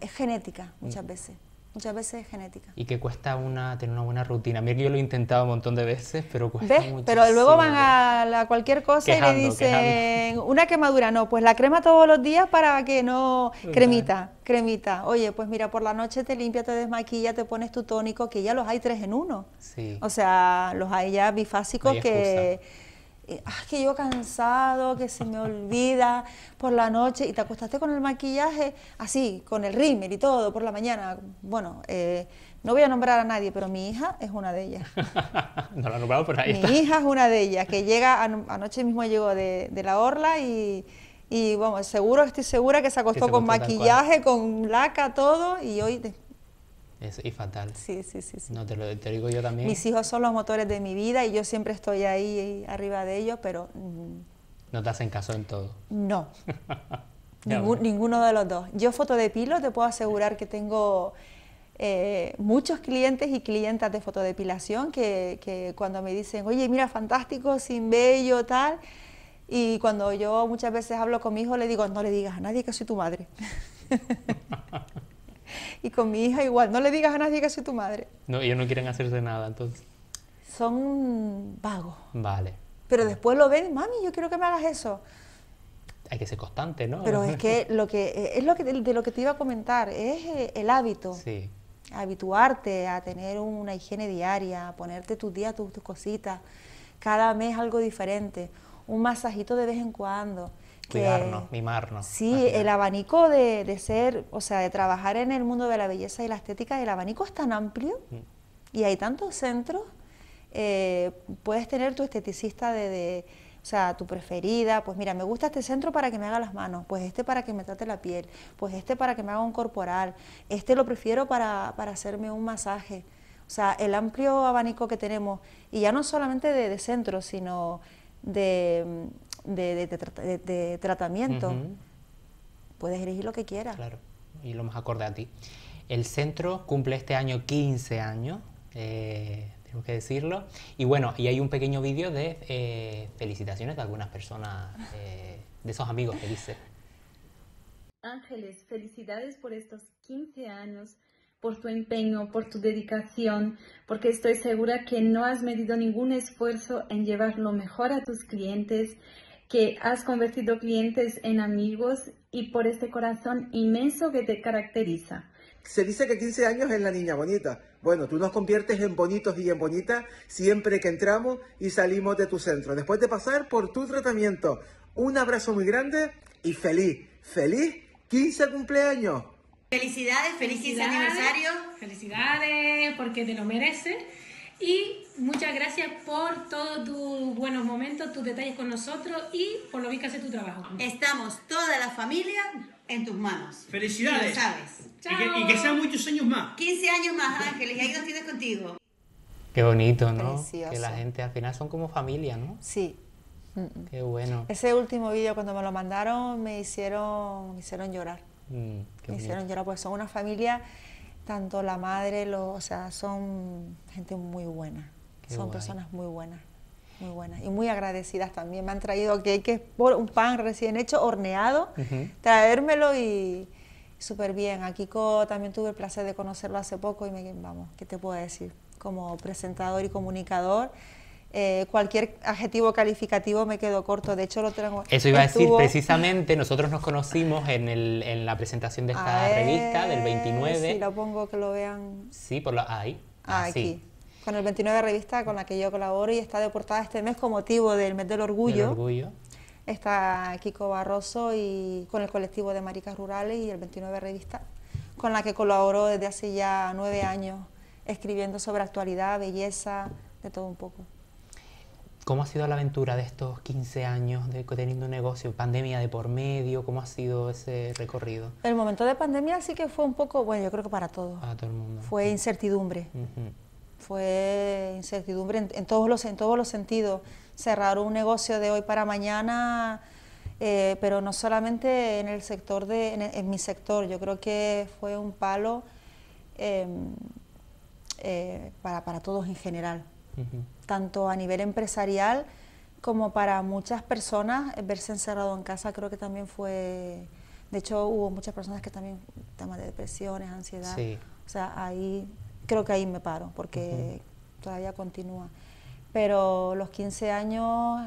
Speaker 2: es genética muchas veces. Muchas veces es genética.
Speaker 1: Y que cuesta una, tener una buena rutina. Mira que yo lo he intentado un montón de veces, pero cuesta mucho. Pero luego
Speaker 2: van a, cualquier cosa y le dicen, una quemadura, no, pues la crema todos los días para que no... Cremita, cremita. Oye, pues mira, por la noche te limpia, te desmaquilla, te pones tu tónico, que ya los hay tres en uno. Sí. O sea, los hay ya bifásicos que eh, que yo cansado, que se me olvida por la noche, y te acostaste con el maquillaje así, con el rímel y todo, por la mañana. Bueno, eh, no voy a nombrar a nadie, pero mi hija es una de ellas.
Speaker 1: [laughs] no la he nombrado, por ahí Mi
Speaker 2: hija es una de ellas, que llega, anoche mismo llegó de, la orla y... Y bueno, seguro, estoy segura que se acostó, con maquillaje, con laca, todo, y hoy
Speaker 1: es, fatal. Sí, sí, sí, No, te lo, digo yo también. Mis
Speaker 2: hijos son los motores de mi vida y yo siempre estoy ahí arriba de ellos, pero... Mm,
Speaker 1: no te hacen caso en todo.
Speaker 2: No. [laughs] ninguno de los dos. Yo fotodepilo te puedo asegurar que tengo eh, muchos clientes y clientas de fotodepilación que, que cuando me dicen, oye, mira, fantástico, sin bello tal... Y cuando yo muchas veces hablo con mi hijo, le digo, no le digas a nadie que soy tu madre. [laughs] Y con mi hija igual, no le digas a nadie que soy tu madre.
Speaker 1: No, ellos no quieren hacerse nada, entonces.
Speaker 2: Son vagos. Vale. Pero después lo ven, mami, yo quiero que me hagas eso. Hay
Speaker 1: que ser constante, ¿no? Pero es que
Speaker 2: [laughs] lo que eh, es lo que de lo que te iba a comentar, es eh, el hábito. Sí. Habituarte a tener una higiene diaria, a ponerte tus días, tus cositas, cada mes algo diferente, un masajito de vez en cuando. Cuidarnos,
Speaker 1: mimarnos. Sí,
Speaker 2: el abanico de, ser, o sea, de trabajar en el mundo de la belleza y la estética, el abanico es tan amplio mm. y hay tantos centros. Eh, puedes tener tu esteticista de, o sea, tu preferida, pues mira, me gusta este centro para que me haga las manos, pues este para que me trate la piel, pues este para que me haga un corporal, este lo prefiero para, hacerme un masaje. O sea, el amplio abanico que tenemos, y ya no solamente de centro, sino de de, de, de tratamiento. Puedes elegir lo que quieras. Claro,
Speaker 1: y lo más acorde a ti. El centro cumple este año 15 años, eh, tengo que decirlo. Y bueno, y hay un pequeño vídeo de eh, felicitaciones de algunas personas, eh, de esos amigos
Speaker 2: que dice. Ángeles, felicidades por estos 15 años, por tu empeño, por tu dedicación, porque estoy segura que no has medido ningún esfuerzo en llevar lo mejor a tus clientes, que has convertido clientes en amigos y por este corazón inmenso que te caracteriza. Se dice que
Speaker 1: 15 años es la niña bonita. Bueno, tú nos conviertes en bonitos y en bonitas siempre que entramos y salimos de tu centro. Después de pasar por tu tratamiento, un abrazo muy grande y feliz, feliz 15 cumpleaños.
Speaker 2: Felicidades, feliz 15 aniversario.
Speaker 1: Felicidades, porque te lo mereces. Y muchas gracias
Speaker 2: por todos tus buenos momentos, tus detalles con nosotros y por lo bien que hace tu trabajo. Estamos toda la familia en tus manos. Felicidades. Lo sabes. ¡Chao! Y, que, sean muchos años más. 15 años más, Ángeles, y ahí nos tienes contigo.
Speaker 1: Qué bonito, ¿no? Que la gente al final son como familia, ¿no? Sí. Qué bueno.
Speaker 2: Ese último vídeo cuando me lo mandaron me hicieron, hicieron llorar.
Speaker 1: me hicieron
Speaker 2: llorar, porque mm, pues son una familia, tanto la madre, o sea, son gente muy buena. Son personas muy buenas, muy buenas y muy agradecidas también. Me han traído que hay que un pan recién hecho, horneado, traérmelo y súper bien. Aquí también tuve el placer de conocerlo hace poco y me, vamos, ¿qué te puedo decir? Como presentador y comunicador. Eh, cualquier adjetivo calificativo me quedó corto. De hecho, lo tengo. Eso iba a decir, precisamente
Speaker 1: nosotros nos conocimos en, la presentación de esta revista del 29. Sí, lo
Speaker 2: pongo que lo vean.
Speaker 1: Sí, por la. Ahí.
Speaker 2: Ah, ah Aquí con el 29 Revista, con la que yo colaboro y está de portada este mes con motivo del mes del orgullo. Está Kiko Barroso y con el colectivo de Maricas Rurales y el 29 Revista, con la que colaboro desde hace ya nueve años, escribiendo sobre actualidad, belleza, de todo un poco.
Speaker 1: ¿Cómo ha sido la aventura de estos 15 años de teniendo un negocio, pandemia de por medio? ¿Cómo ha sido ese recorrido?
Speaker 2: El momento de pandemia sí que fue un poco, bueno, yo creo que para todos.
Speaker 1: todo Fue
Speaker 2: incertidumbre fue incertidumbre en, todos, los, en todos los sentidos. Cerrar un negocio de hoy para mañana, eh, pero no solamente en el sector de, en, mi sector, yo creo que fue un palo em, eh, para, todos en general, tanto a nivel empresarial como para muchas personas, eh, verse encerrado en casa creo que también fue... De hecho, hubo muchas personas que también, temas de depresiones, ansiedad. O sea, ahí creo que ahí me paro, porque todavía continúa. Pero los 15 años,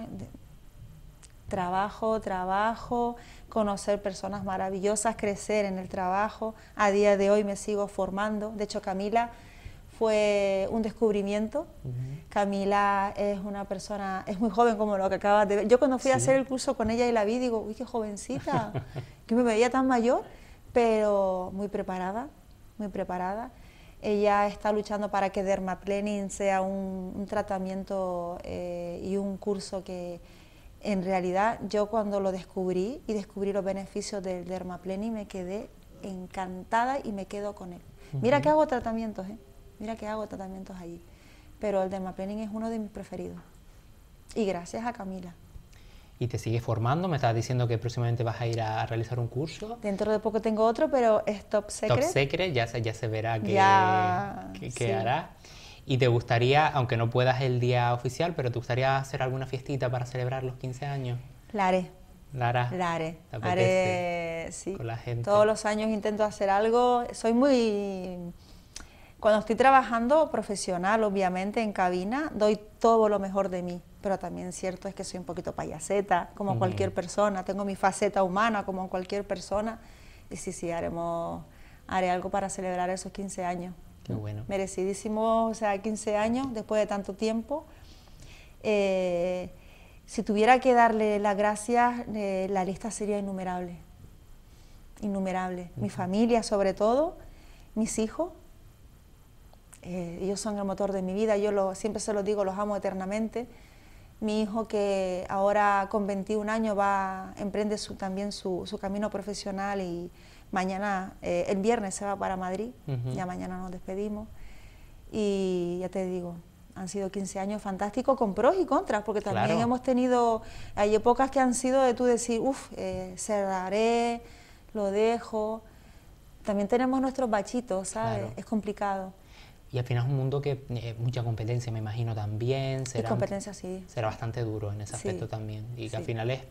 Speaker 2: trabajo, trabajo, conocer personas maravillosas, crecer en el trabajo. A día de hoy me sigo formando. De hecho, Camila fue un descubrimiento. Camila es una persona, es muy joven como lo que acabas de ver. Yo cuando fui a hacer el curso con ella y la vi, digo, uy, qué jovencita, [laughs] que me veía tan mayor, pero muy preparada, muy preparada. Ella está luchando para que Dermaplening sea un, tratamiento eh, y un curso que en realidad yo cuando lo descubrí y descubrí los beneficios del Dermaplening me quedé encantada y me quedo con él. Mira que hago tratamientos, ¿eh? mira que hago tratamientos allí, pero el Dermaplening es uno de mis preferidos. Y gracias a Camila
Speaker 1: y te sigues formando. Me estabas diciendo que próximamente vas a ir a realizar un curso.
Speaker 2: Dentro de poco tengo otro, pero es Top Secret. Top
Speaker 1: Secret, ya se, ya se verá qué
Speaker 2: hará.
Speaker 1: Y te gustaría, aunque no puedas el día oficial, pero te gustaría hacer alguna fiestita para celebrar los 15 años. La haré. Lara. La
Speaker 2: haré. sí. Con la gente. Todos los años intento hacer algo. Soy muy cuando estoy trabajando profesional, obviamente, en cabina, doy todo lo mejor de mí. Pero también cierto es que soy un poquito payaseta, como cualquier persona. Tengo mi faceta humana, como cualquier persona. Y sí, sí, haremos, haré algo para celebrar esos 15 años. Qué bueno. Merecidísimo, o sea, 15 años después de tanto tiempo. Eh, si tuviera que darle las gracias, eh, la lista sería innumerable. Innumerable. Mi familia, sobre todo, mis hijos, eh, ellos son el motor de mi vida, yo lo, siempre se los digo, los amo eternamente. Mi hijo que ahora con 21 años va, emprende su, también su, camino profesional y mañana, eh, el viernes se va para Madrid, ya mañana nos despedimos. Y ya te digo, han sido 15 años fantásticos con pros y contras, porque también hemos tenido, hay épocas que han sido de tú decir, uff, eh, cerraré, lo dejo. También tenemos nuestros bachitos, ¿sabes? Es complicado.
Speaker 1: Y al final es un mundo que eh, mucha competencia, me imagino también. Será, competencia, sí. Será bastante duro en ese aspecto también. Y que al final es,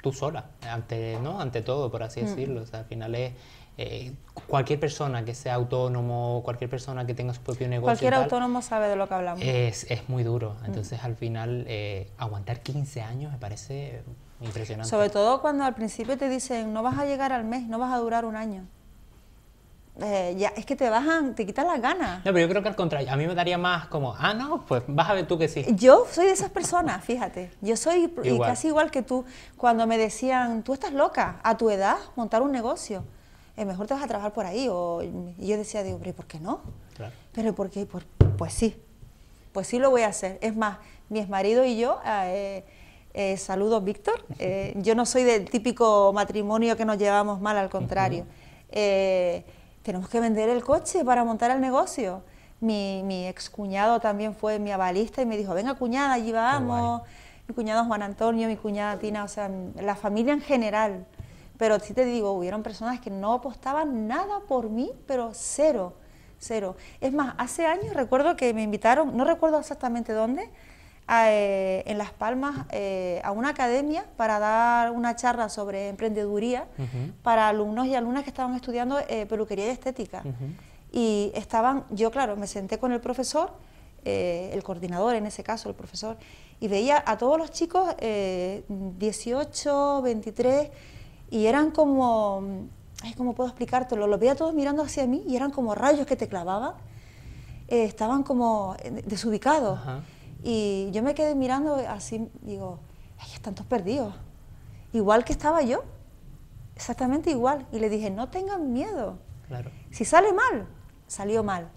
Speaker 1: tú sola, ante, ¿no? ante todo, por así mm. decirlo. al final es eh, cualquier persona que sea autónomo, cualquier persona que tenga su propio negocio. Cualquier autónomo
Speaker 2: sabe de lo que hablamos. Es,
Speaker 1: es muy duro. Mm. Entonces, al final, eh, aguantar 15 años me parece impresionante. Sobre
Speaker 2: todo cuando al principio te dicen, no vas a llegar al mes, no vas a durar un año. Eh, es que te bajan, te quitan las ganas.
Speaker 1: No, pero yo creo que al contrario, a mí me daría más como, ah, no, pues vas a ver tú que sí. Yo
Speaker 2: soy de esas personas, fíjate. Yo soy casi igual que tú. Cuando me decían, tú estás loca, a tu edad, montar un negocio, eh, mejor te vas a trabajar por ahí. O, y yo decía, digo, pero ¿por qué no? Claro. Pero ¿por qué? Pues, sí, pues sí lo voy a hacer. Es más, mi marido y yo... Ah, eh, eh, saludo saludos, Víctor. [laughs] yo no soy del típico matrimonio que nos llevamos mal, al contrario. Eh, tenemos que vender el coche para montar el negocio. Mi, mi excuñado también fue mi avalista y me dijo, venga cuñada, allí vamos. Mi cuñado Juan Antonio, mi cuñada Tina, o sea, la familia en general. Pero sí te digo, hubieron personas que no apostaban nada por mí, pero cero, cero. Es más, hace años recuerdo que me invitaron, no recuerdo exactamente dónde, eh, en Las Palmas eh, a una academia para dar una charla sobre emprendeduría para alumnos y alumnas que estaban estudiando eh, peluquería y estética. Y estaban, yo claro, me senté con el profesor, el coordinador en ese caso, el profesor, y veía a todos los chicos, 18, 23, y eran como, ay, ¿cómo puedo explicártelo? Los veía todos mirando hacia mí y eran como rayos que te clavaban. estaban como desubicados. Y yo me quedé mirando así, digo, Ay, están todos perdidos. Igual que estaba yo, exactamente igual. Y le dije, no tengan miedo. Claro. Si sale mal, salió mal.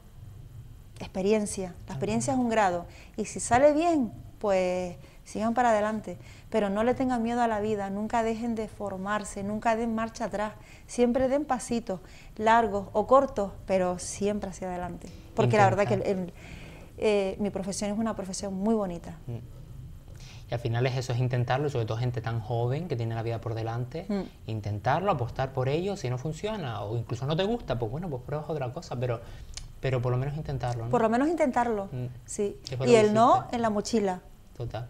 Speaker 2: Experiencia, la experiencia es un grado. Y si sale bien, pues sigan para adelante. Pero no le tengan miedo a la vida, nunca dejen de formarse, nunca den marcha atrás. Siempre den pasitos, largos o cortos, pero siempre hacia adelante. Porque la verdad que eh, mi profesión es una profesión muy bonita.
Speaker 1: Mm. Y al final es eso, es intentarlo, sobre todo gente tan joven que tiene la vida por delante, mm. intentarlo, apostar por ello, si no funciona o incluso no te gusta, pues bueno, pues pruebas otra cosa, pero, pero por lo menos intentarlo. Por lo
Speaker 2: menos intentarlo,
Speaker 1: mm. sí. Y el no
Speaker 2: en la mochila.
Speaker 1: Total,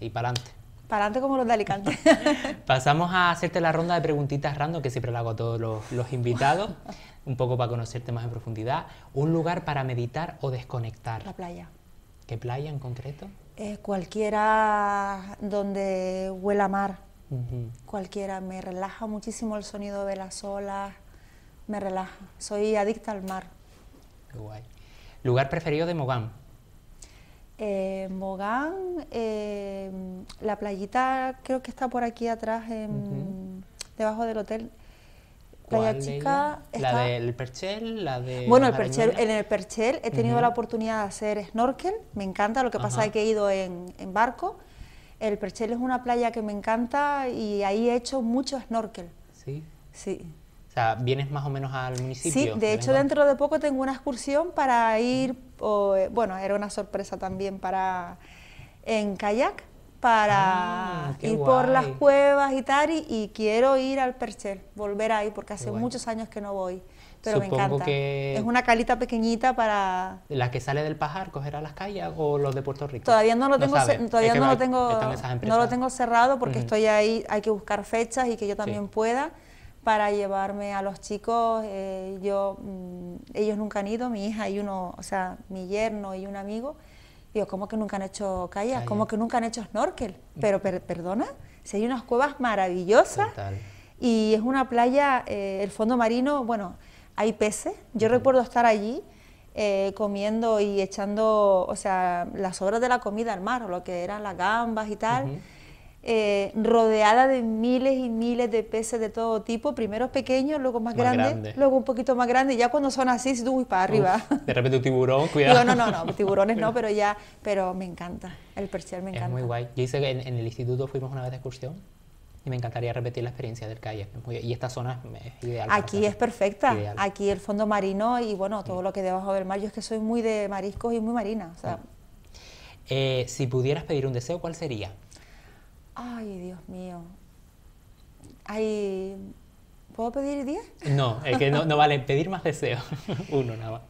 Speaker 1: y para adelante
Speaker 2: para adelante como los de Alicante.
Speaker 1: [laughs] Pasamos a hacerte la ronda de preguntitas random que siempre la hago a todos los, los invitados. [laughs] un poco para conocerte más en profundidad, un lugar para meditar o desconectar. La playa. ¿Qué playa en concreto?
Speaker 2: Eh, cualquiera donde huela mar, cualquiera. Me relaja muchísimo el sonido de las olas, me relaja. Soy adicta al mar.
Speaker 1: Qué guay. ¿Lugar preferido de Mogán?
Speaker 2: Eh, Mogán, eh, la playita creo que está por aquí atrás, debajo del hotel. Playa Chica. La
Speaker 1: del Perchel, la de. Bueno, el Perchel, en el
Speaker 2: Perchel he tenido la oportunidad de hacer snorkel, me encanta, lo que pasa es que he ido en, en, barco. El Perchel es una playa que me encanta y ahí he hecho mucho snorkel. Sí. Sí.
Speaker 1: O sea, vienes más o menos al municipio. Sí, de hecho, dentro
Speaker 2: de poco tengo una excursión para ir, eh, bueno, era una sorpresa también para en kayak para ah, ir por las cuevas y tal, y, quiero ir al Perchel, volver ahí, porque hace muchos años que no voy, pero me encanta. es una calita pequeñita para...
Speaker 1: ¿La que sale del pajar coger a las calles o los de Puerto Rico? Todavía no lo tengo, no, lo
Speaker 2: tengo cerrado porque estoy ahí, hay que buscar fechas y que yo también pueda para llevarme a los chicos, eh, yo, mm, ellos nunca han ido, mi hija y uno, o sea, mi yerno y un amigo, Digo, ¿cómo que nunca han hecho kayak? ¿Cómo que nunca han hecho snorkel? Mm. Pero, perdona, si hay unas cuevas maravillosas y es una playa, eh, el fondo marino, bueno, hay peces. Yo recuerdo estar allí eh, comiendo y echando, o sea, las sobras de la comida al mar, o lo que eran las gambas y tal. Eh, rodeada de miles y miles de peces de todo tipo, primero pequeños, luego más, grandes, luego un poquito más grandes, ya cuando son así, si tú uy, para arriba.
Speaker 1: de repente un tiburón, [laughs] cuidado. no, no, no, tiburones no,
Speaker 2: [laughs] pero ya, pero me encanta, el percial me encanta. Es muy
Speaker 1: guay. Yo hice en, el instituto fuimos una vez de excursión y me encantaría repetir la experiencia del calle, Y esta zona es ideal. Aquí
Speaker 2: es perfecta. Aquí el fondo marino y bueno, todo lo que debajo del mar. Yo es que soy muy de mariscos y muy marina.
Speaker 1: Eh, si pudieras pedir un deseo, ¿cuál sería?
Speaker 2: Ay, Dios mío. Ay, ¿Puedo pedir 10? No, es que no, vale pedir más
Speaker 1: deseos. [laughs] Uno nada
Speaker 2: más.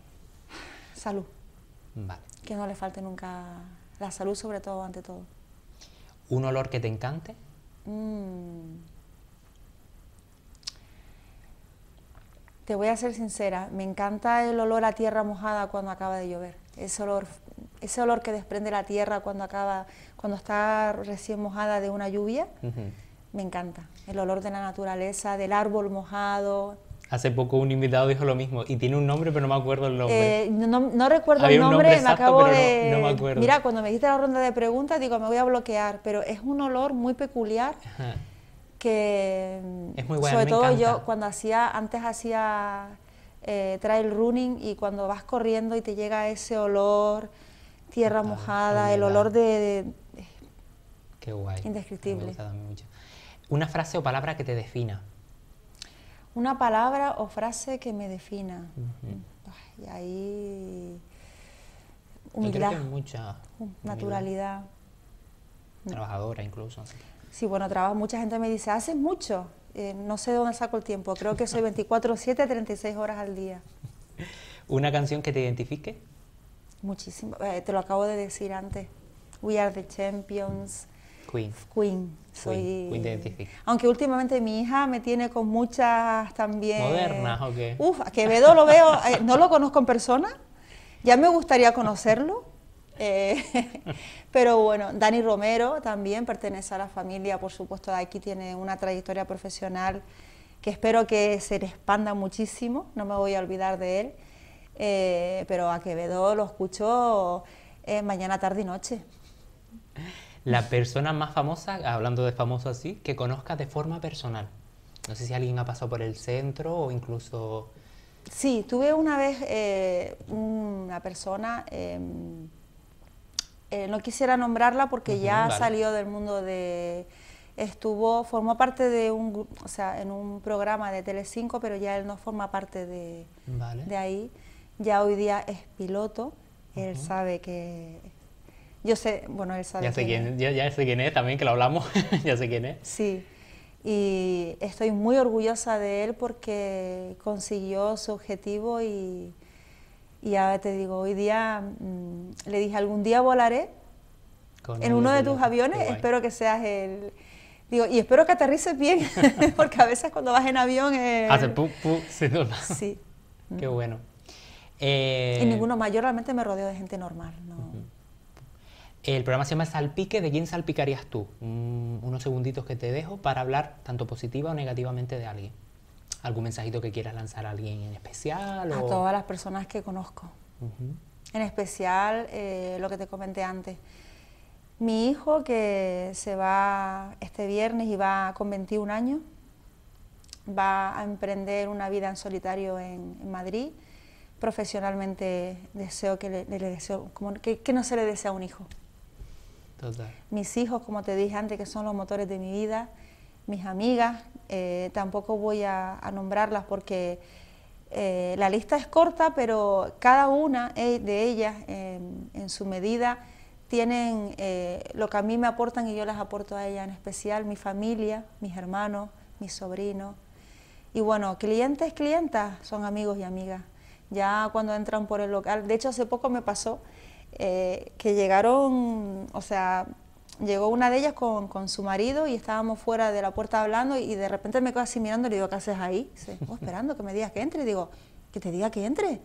Speaker 2: Salud. Vale. Que no le falte nunca la salud, sobre todo, ante todo.
Speaker 1: ¿Un olor que te encante?
Speaker 2: Mm. Te voy a ser sincera, me encanta el olor a tierra mojada cuando acaba de llover. Ese olor ese olor que desprende la tierra cuando acaba, cuando está recién mojada de una lluvia, me encanta. El olor de la naturaleza, del árbol mojado.
Speaker 1: Hace poco un invitado dijo lo mismo y tiene un nombre, pero no me acuerdo el nombre.
Speaker 2: Eh, no, recuerdo el nombre, me acabo de. No, me acuerdo. Mira, cuando me dijiste la ronda de preguntas, digo, me voy a bloquear, pero es un olor muy peculiar. que es muy buena, sobre todo yo cuando hacía antes hacía eh, trail running y cuando vas corriendo y te llega ese olor tierra ah, mojada, el olor de...
Speaker 1: Qué guay. Indescriptible. Una frase o palabra que te defina.
Speaker 2: Una palabra o frase que me defina. Y ahí...
Speaker 1: Humildad. mucha... Naturalidad. Trabajadora incluso.
Speaker 2: Sí, bueno, trabajo. Mucha gente me dice, haces mucho. Eh, no sé de dónde saco el tiempo. Creo que soy 24, 7, 36 horas al día.
Speaker 1: [laughs] ¿Una canción que te identifique?
Speaker 2: Muchísimo. Eh, te lo acabo de decir antes. We are the champions. Queen. Queen. Soy, Queen aunque últimamente mi hija me tiene con muchas también. Modernas o qué. Uf, a Quevedo lo veo, eh, no lo conozco en persona. Ya me gustaría conocerlo. Eh, [laughs] pero bueno, Dani Romero también pertenece a la familia, por supuesto, de aquí tiene una trayectoria profesional que espero que se le expanda muchísimo, no me voy a olvidar de él. Eh, pero a Quevedo lo escucho eh, mañana, tarde y noche.
Speaker 1: La persona más famosa, hablando de famoso así, que conozcas de forma personal. No sé si alguien ha pasado por el centro o incluso...
Speaker 2: Sí, tuve una vez eh, una persona, em, no quisiera nombrarla porque ya salió del mundo de... Estuvo, formó parte de un, o sea, en un programa de Telecinco, pero ya él no forma parte de, de ahí ya hoy día es piloto, él sabe que... Yo sé, bueno, él sabe... Ya sé quién,
Speaker 1: ya, sé quién es, también que lo hablamos, [laughs] ya sé quién es. Sí,
Speaker 2: y estoy muy orgullosa de él porque consiguió su objetivo y, y te digo, hoy día mm, le dije, algún día volaré en uno de tus aviones, espero que seas el... Digo, y espero que aterrices bien, [laughs] porque a veces cuando vas en avión... Hace pu,
Speaker 1: pu, sí, duda. sí. Qué mm. bueno y eh, ninguno
Speaker 2: más. Yo realmente me rodeo de gente normal.
Speaker 1: El programa se llama Salpique, ¿de quién salpicarías tú? Mm, unos segunditos que te dejo para hablar tanto positiva o negativamente de alguien. ¿Algún mensajito que quieras lanzar a alguien en especial? A todas
Speaker 2: las personas que conozco. En especial eh, lo que te comenté antes. Mi hijo que se va este viernes y va con 21 años, va a emprender una vida en solitario en Madrid profesionalmente deseo que le, deseo, como que, no se le desea a un hijo. Mis hijos, como te dije antes, que son los motores de mi vida, mis amigas, eh, tampoco voy a, nombrarlas porque eh, la lista es corta, pero cada una eh, de ellas, en su medida, tienen lo que a mí me aportan y yo las aporto a ellas, en especial mi familia, mis hermanos, mis sobrinos. Y bueno, clientes, clientas son amigos y amigas ya cuando entran por el local. De hecho, hace poco me pasó eh, que llegaron, o sea, llegó una de ellas con, su marido y estábamos fuera de la puerta hablando y de repente me quedo así mirando y le digo, ¿qué haces ahí? Dice, oh, [laughs] esperando que me digas que entre. Y digo, ¿que te diga que entre?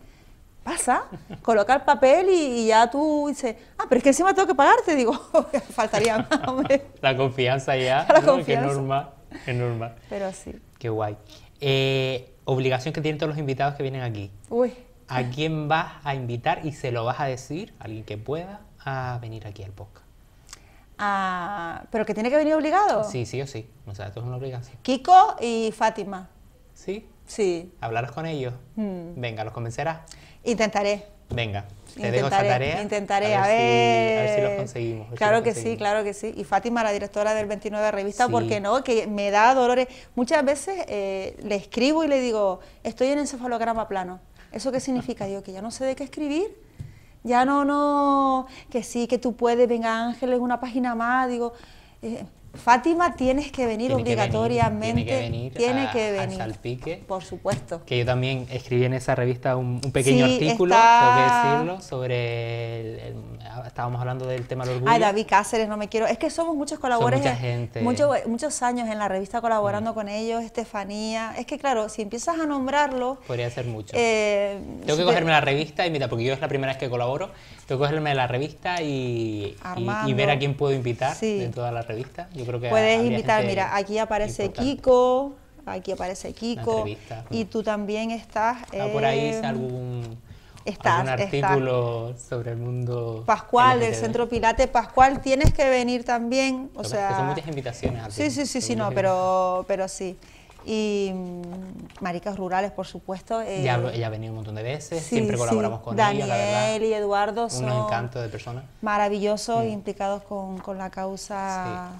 Speaker 2: Pasa, colocar papel y, ya tú dices, ah, pero es que encima tengo que pagarte. Digo, [laughs] faltaría [laughs] más,
Speaker 1: hombre. La confianza ya, que es normal, normal. Pero sí. Qué guay. Eh, obligación que tienen todos los invitados que vienen aquí. Uy. ¿A quién vas a invitar y se lo vas a decir, alguien que pueda, a venir aquí al podcast?
Speaker 2: Ah, pero que tiene que venir obligado. Sí,
Speaker 1: sí o sí. O sea, esto es una obligación.
Speaker 2: Kiko y Fátima. ¿Sí? Sí.
Speaker 1: Hablaros con ellos. Hmm. Venga, los convencerás.
Speaker 2: Intentaré.
Speaker 1: Venga, te dejo esa tarea. Intentaré, a ver, si, lo conseguimos. Claro que sí, claro
Speaker 2: que sí. Y Fátima, la directora del 29 de Revista, porque ¿por no? Que me da dolores. Muchas veces eh, le escribo y le digo, estoy en encefalograma plano. ¿Eso qué significa? Digo, que ya no sé de qué escribir. Ya no, no, que sí, que tú puedes, venga Ángeles, una página más. Digo, eh, Fátima, tienes que venir obligatoriamente. tiene que venir. Tiene Salpique, por supuesto.
Speaker 1: Que yo también escribí en esa revista un, pequeño artículo, tengo sobre. El, estábamos hablando del tema del orgullo. Ay, David
Speaker 2: Cáceres, no me quiero. Es que somos muchos colaboradores. mucha gente. muchos años en la revista colaborando mm. con ellos, Estefanía. Es que, claro, si empiezas a nombrarlo.
Speaker 1: Podría ser mucho.
Speaker 2: Eh, tengo que cogerme la
Speaker 1: revista y mira, porque yo es la primera vez que colaboro tengo que cogerme la revista y, ver a quién puedo invitar de toda la revista. Yo creo que Puedes invitar, mira,
Speaker 2: aquí aparece Kiko, aquí aparece Kiko. Y tú también estás... Ah, por ahí eh, es
Speaker 1: algún...
Speaker 2: artículo
Speaker 1: sobre el mundo. Pascual, del Centro
Speaker 2: Pilate. Pascual, tienes que venir también. O sea, son muchas invitaciones. sí, sí, sí, sí, no, pero, pero sí y mm, Maricas Rurales, por supuesto. Eh, ella
Speaker 1: ha venido un montón de veces, siempre colaboramos con Daniel ella, la verdad. y
Speaker 2: Eduardo son Un encantos de personas. Maravillosos, mm. implicados con, la causa.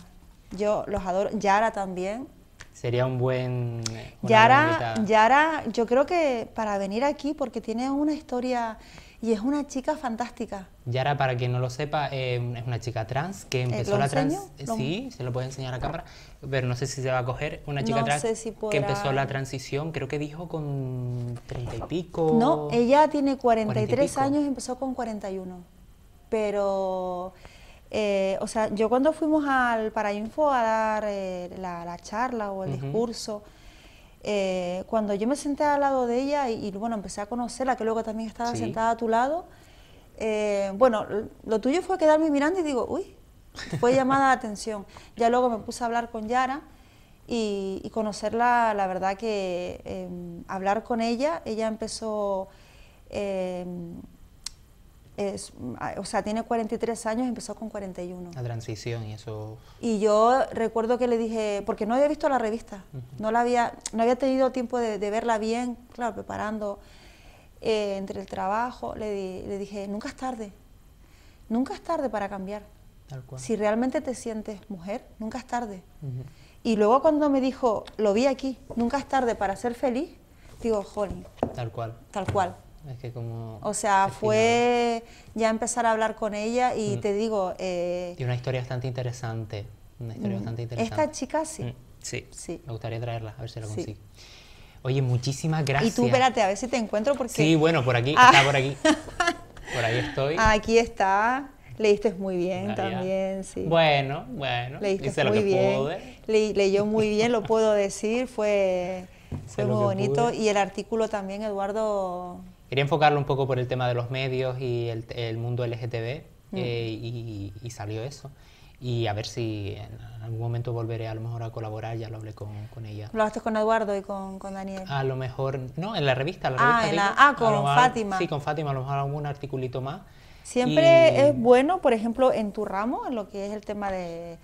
Speaker 2: Yo los adoro. Yara también.
Speaker 1: Sería un buen... Yara,
Speaker 2: Yara, yo creo que para venir aquí, porque tiene una historia y es una chica fantástica.
Speaker 1: Yara, para quien no lo sepa, eh, es una chica trans que ¿Eh, empezó la trans. Eh, sí, se lo puede enseñar a cámara, pero no sé si se va a coger. Una chica trans que empezó la transición, creo que dijo con treinta y pico. No, ella
Speaker 2: tiene 43 años y empezó con 41. Pero, o sea, yo cuando fuimos al Parainfo a dar la, charla o el discurso eh, cuando yo me senté al lado de ella y, bueno, empecé a conocerla, que luego también estaba sentada a tu lado, eh, bueno, lo tuyo fue quedarme mirando y digo, uy, fue llamada la atención. Ya luego me puse a hablar con Yara y, conocerla, la verdad que em, hablar con ella, ella empezó... Em, Ah, o sea, tiene 43 años y empezó con 41. La
Speaker 1: transición y eso...
Speaker 2: Y yo recuerdo que le dije, porque no había visto la revista, no, la había, no había tenido tiempo de, verla bien, claro, preparando eh, entre el trabajo, le, dije, nunca es tarde, nunca es tarde para cambiar. Tal cual. Si realmente te sientes mujer, nunca es tarde. Y luego cuando me dijo, lo vi aquí, nunca es tarde para ser feliz, digo, jolín.
Speaker 1: Tal cual. Tal cual como o sea, fue
Speaker 2: ya empezar a hablar con ella y mm. te digo... y eh,
Speaker 1: una historia bastante interesante. Mm. Esta chica mm. sí. sí. Me gustaría traerla, a ver si la consigo. Oye, muchísimas gracias. Y tú, espérate,
Speaker 2: a ver si te encuentro porque... Sí,
Speaker 1: bueno, por aquí, ah. por aquí. [laughs] Por ahí estoy. Aquí
Speaker 2: está. Leíste muy bien también, sí. Bueno,
Speaker 1: bueno. Leíste hice muy lo
Speaker 2: que leyó muy bien, lo puedo decir. Fue,
Speaker 1: [laughs] fue muy bonito. Y el
Speaker 2: artículo también, Eduardo,
Speaker 1: Quería enfocarlo un poco por el tema de los medios y el, mundo LGTB eh, mm. y, salió eso. Y a ver si en algún momento volveré a lo mejor a colaborar, ya lo hablé con, con ella.
Speaker 2: ¿Lo haces con Eduardo y con, con, Daniel? A
Speaker 1: lo mejor, no, en la revista. La ah, revista ah, con Fátima. Sí, con Fátima, a lo mejor algún articulito más. Siempre es
Speaker 2: bueno, por ejemplo, en tu ramo, en lo que es el tema de,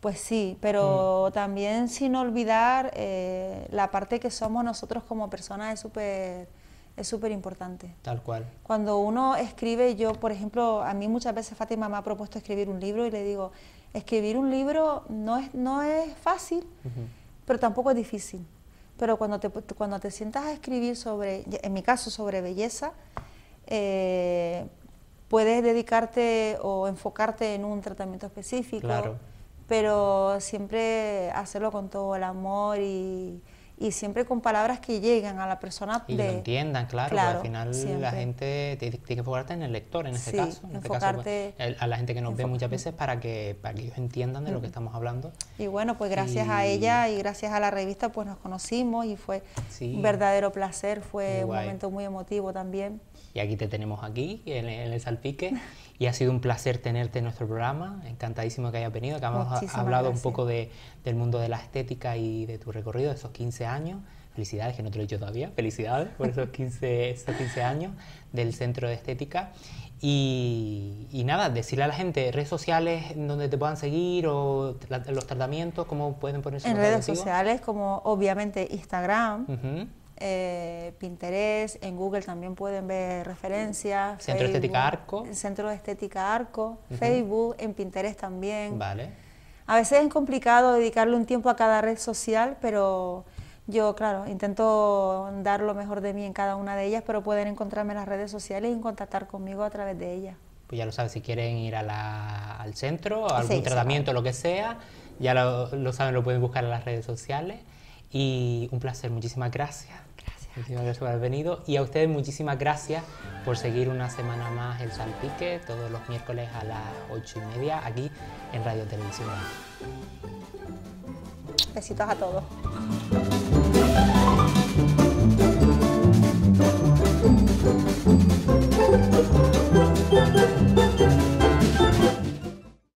Speaker 2: pues sí, pero mm. también sin olvidar eh, la parte que somos nosotros como personas de súper es súper importante. Tal cual. Cuando uno escribe, yo, por ejemplo, a mí muchas veces Fátima me ha propuesto escribir un libro y le digo, escribir un libro no es, no es fácil, pero tampoco es difícil. Pero cuando te, cuando te sientas a escribir sobre, en mi caso, sobre belleza, eh, puedes dedicarte o enfocarte en un tratamiento específico, claro. pero siempre hacerlo con todo el amor y, y siempre con palabras que llegan a la persona. Y lo
Speaker 1: entiendan, claro, al final la gente tiene que enfocarte en el lector en este caso, este pues, enfocarte, a la gente que nos ve muchas veces para que, para que ellos entiendan de lo que estamos hablando.
Speaker 2: Y bueno, pues gracias a ella y gracias a la revista pues nos conocimos y fue un verdadero placer, fue un momento muy emotivo también.
Speaker 1: Y aquí te tenemos aquí, en, el Salpique. [laughs] Y ha sido un placer tenerte en nuestro programa. Encantadísimo que hayas venido, acabamos hemos hablado un poco de, del mundo de la estética y de tu recorrido, de esos 15 años. Felicidades, que no te lo he dicho todavía. Felicidades por esos 15, [laughs] esos 15 años del Centro de Estética. Y, nada, decirle a la gente, redes sociales donde te puedan seguir o los tratamientos, cómo pueden ponerse en redes
Speaker 2: sociales como obviamente Instagram, eh, Pinterest, en Google también pueden ver referencias. Centro Estética Arco. Centro Estética Arco, Facebook, en Pinterest también. Vale. A veces es complicado dedicarle un tiempo a cada red social, pero yo, claro, intento dar lo mejor de mí en cada una de ellas, pero pueden encontrarme en las redes sociales y contactar conmigo a través de ellas.
Speaker 1: Pues ya lo saben, si quieren ir al centro, algún tratamiento, lo que sea, ya lo saben, lo pueden buscar en las redes sociales. Y un placer, muchísimas gracias. Muchísimas gracias por haber venido y a ustedes muchísimas gracias por seguir una semana más El Salpique todos los miércoles a las 8 y media aquí en Radio Televisión.
Speaker 2: Besitos a todos.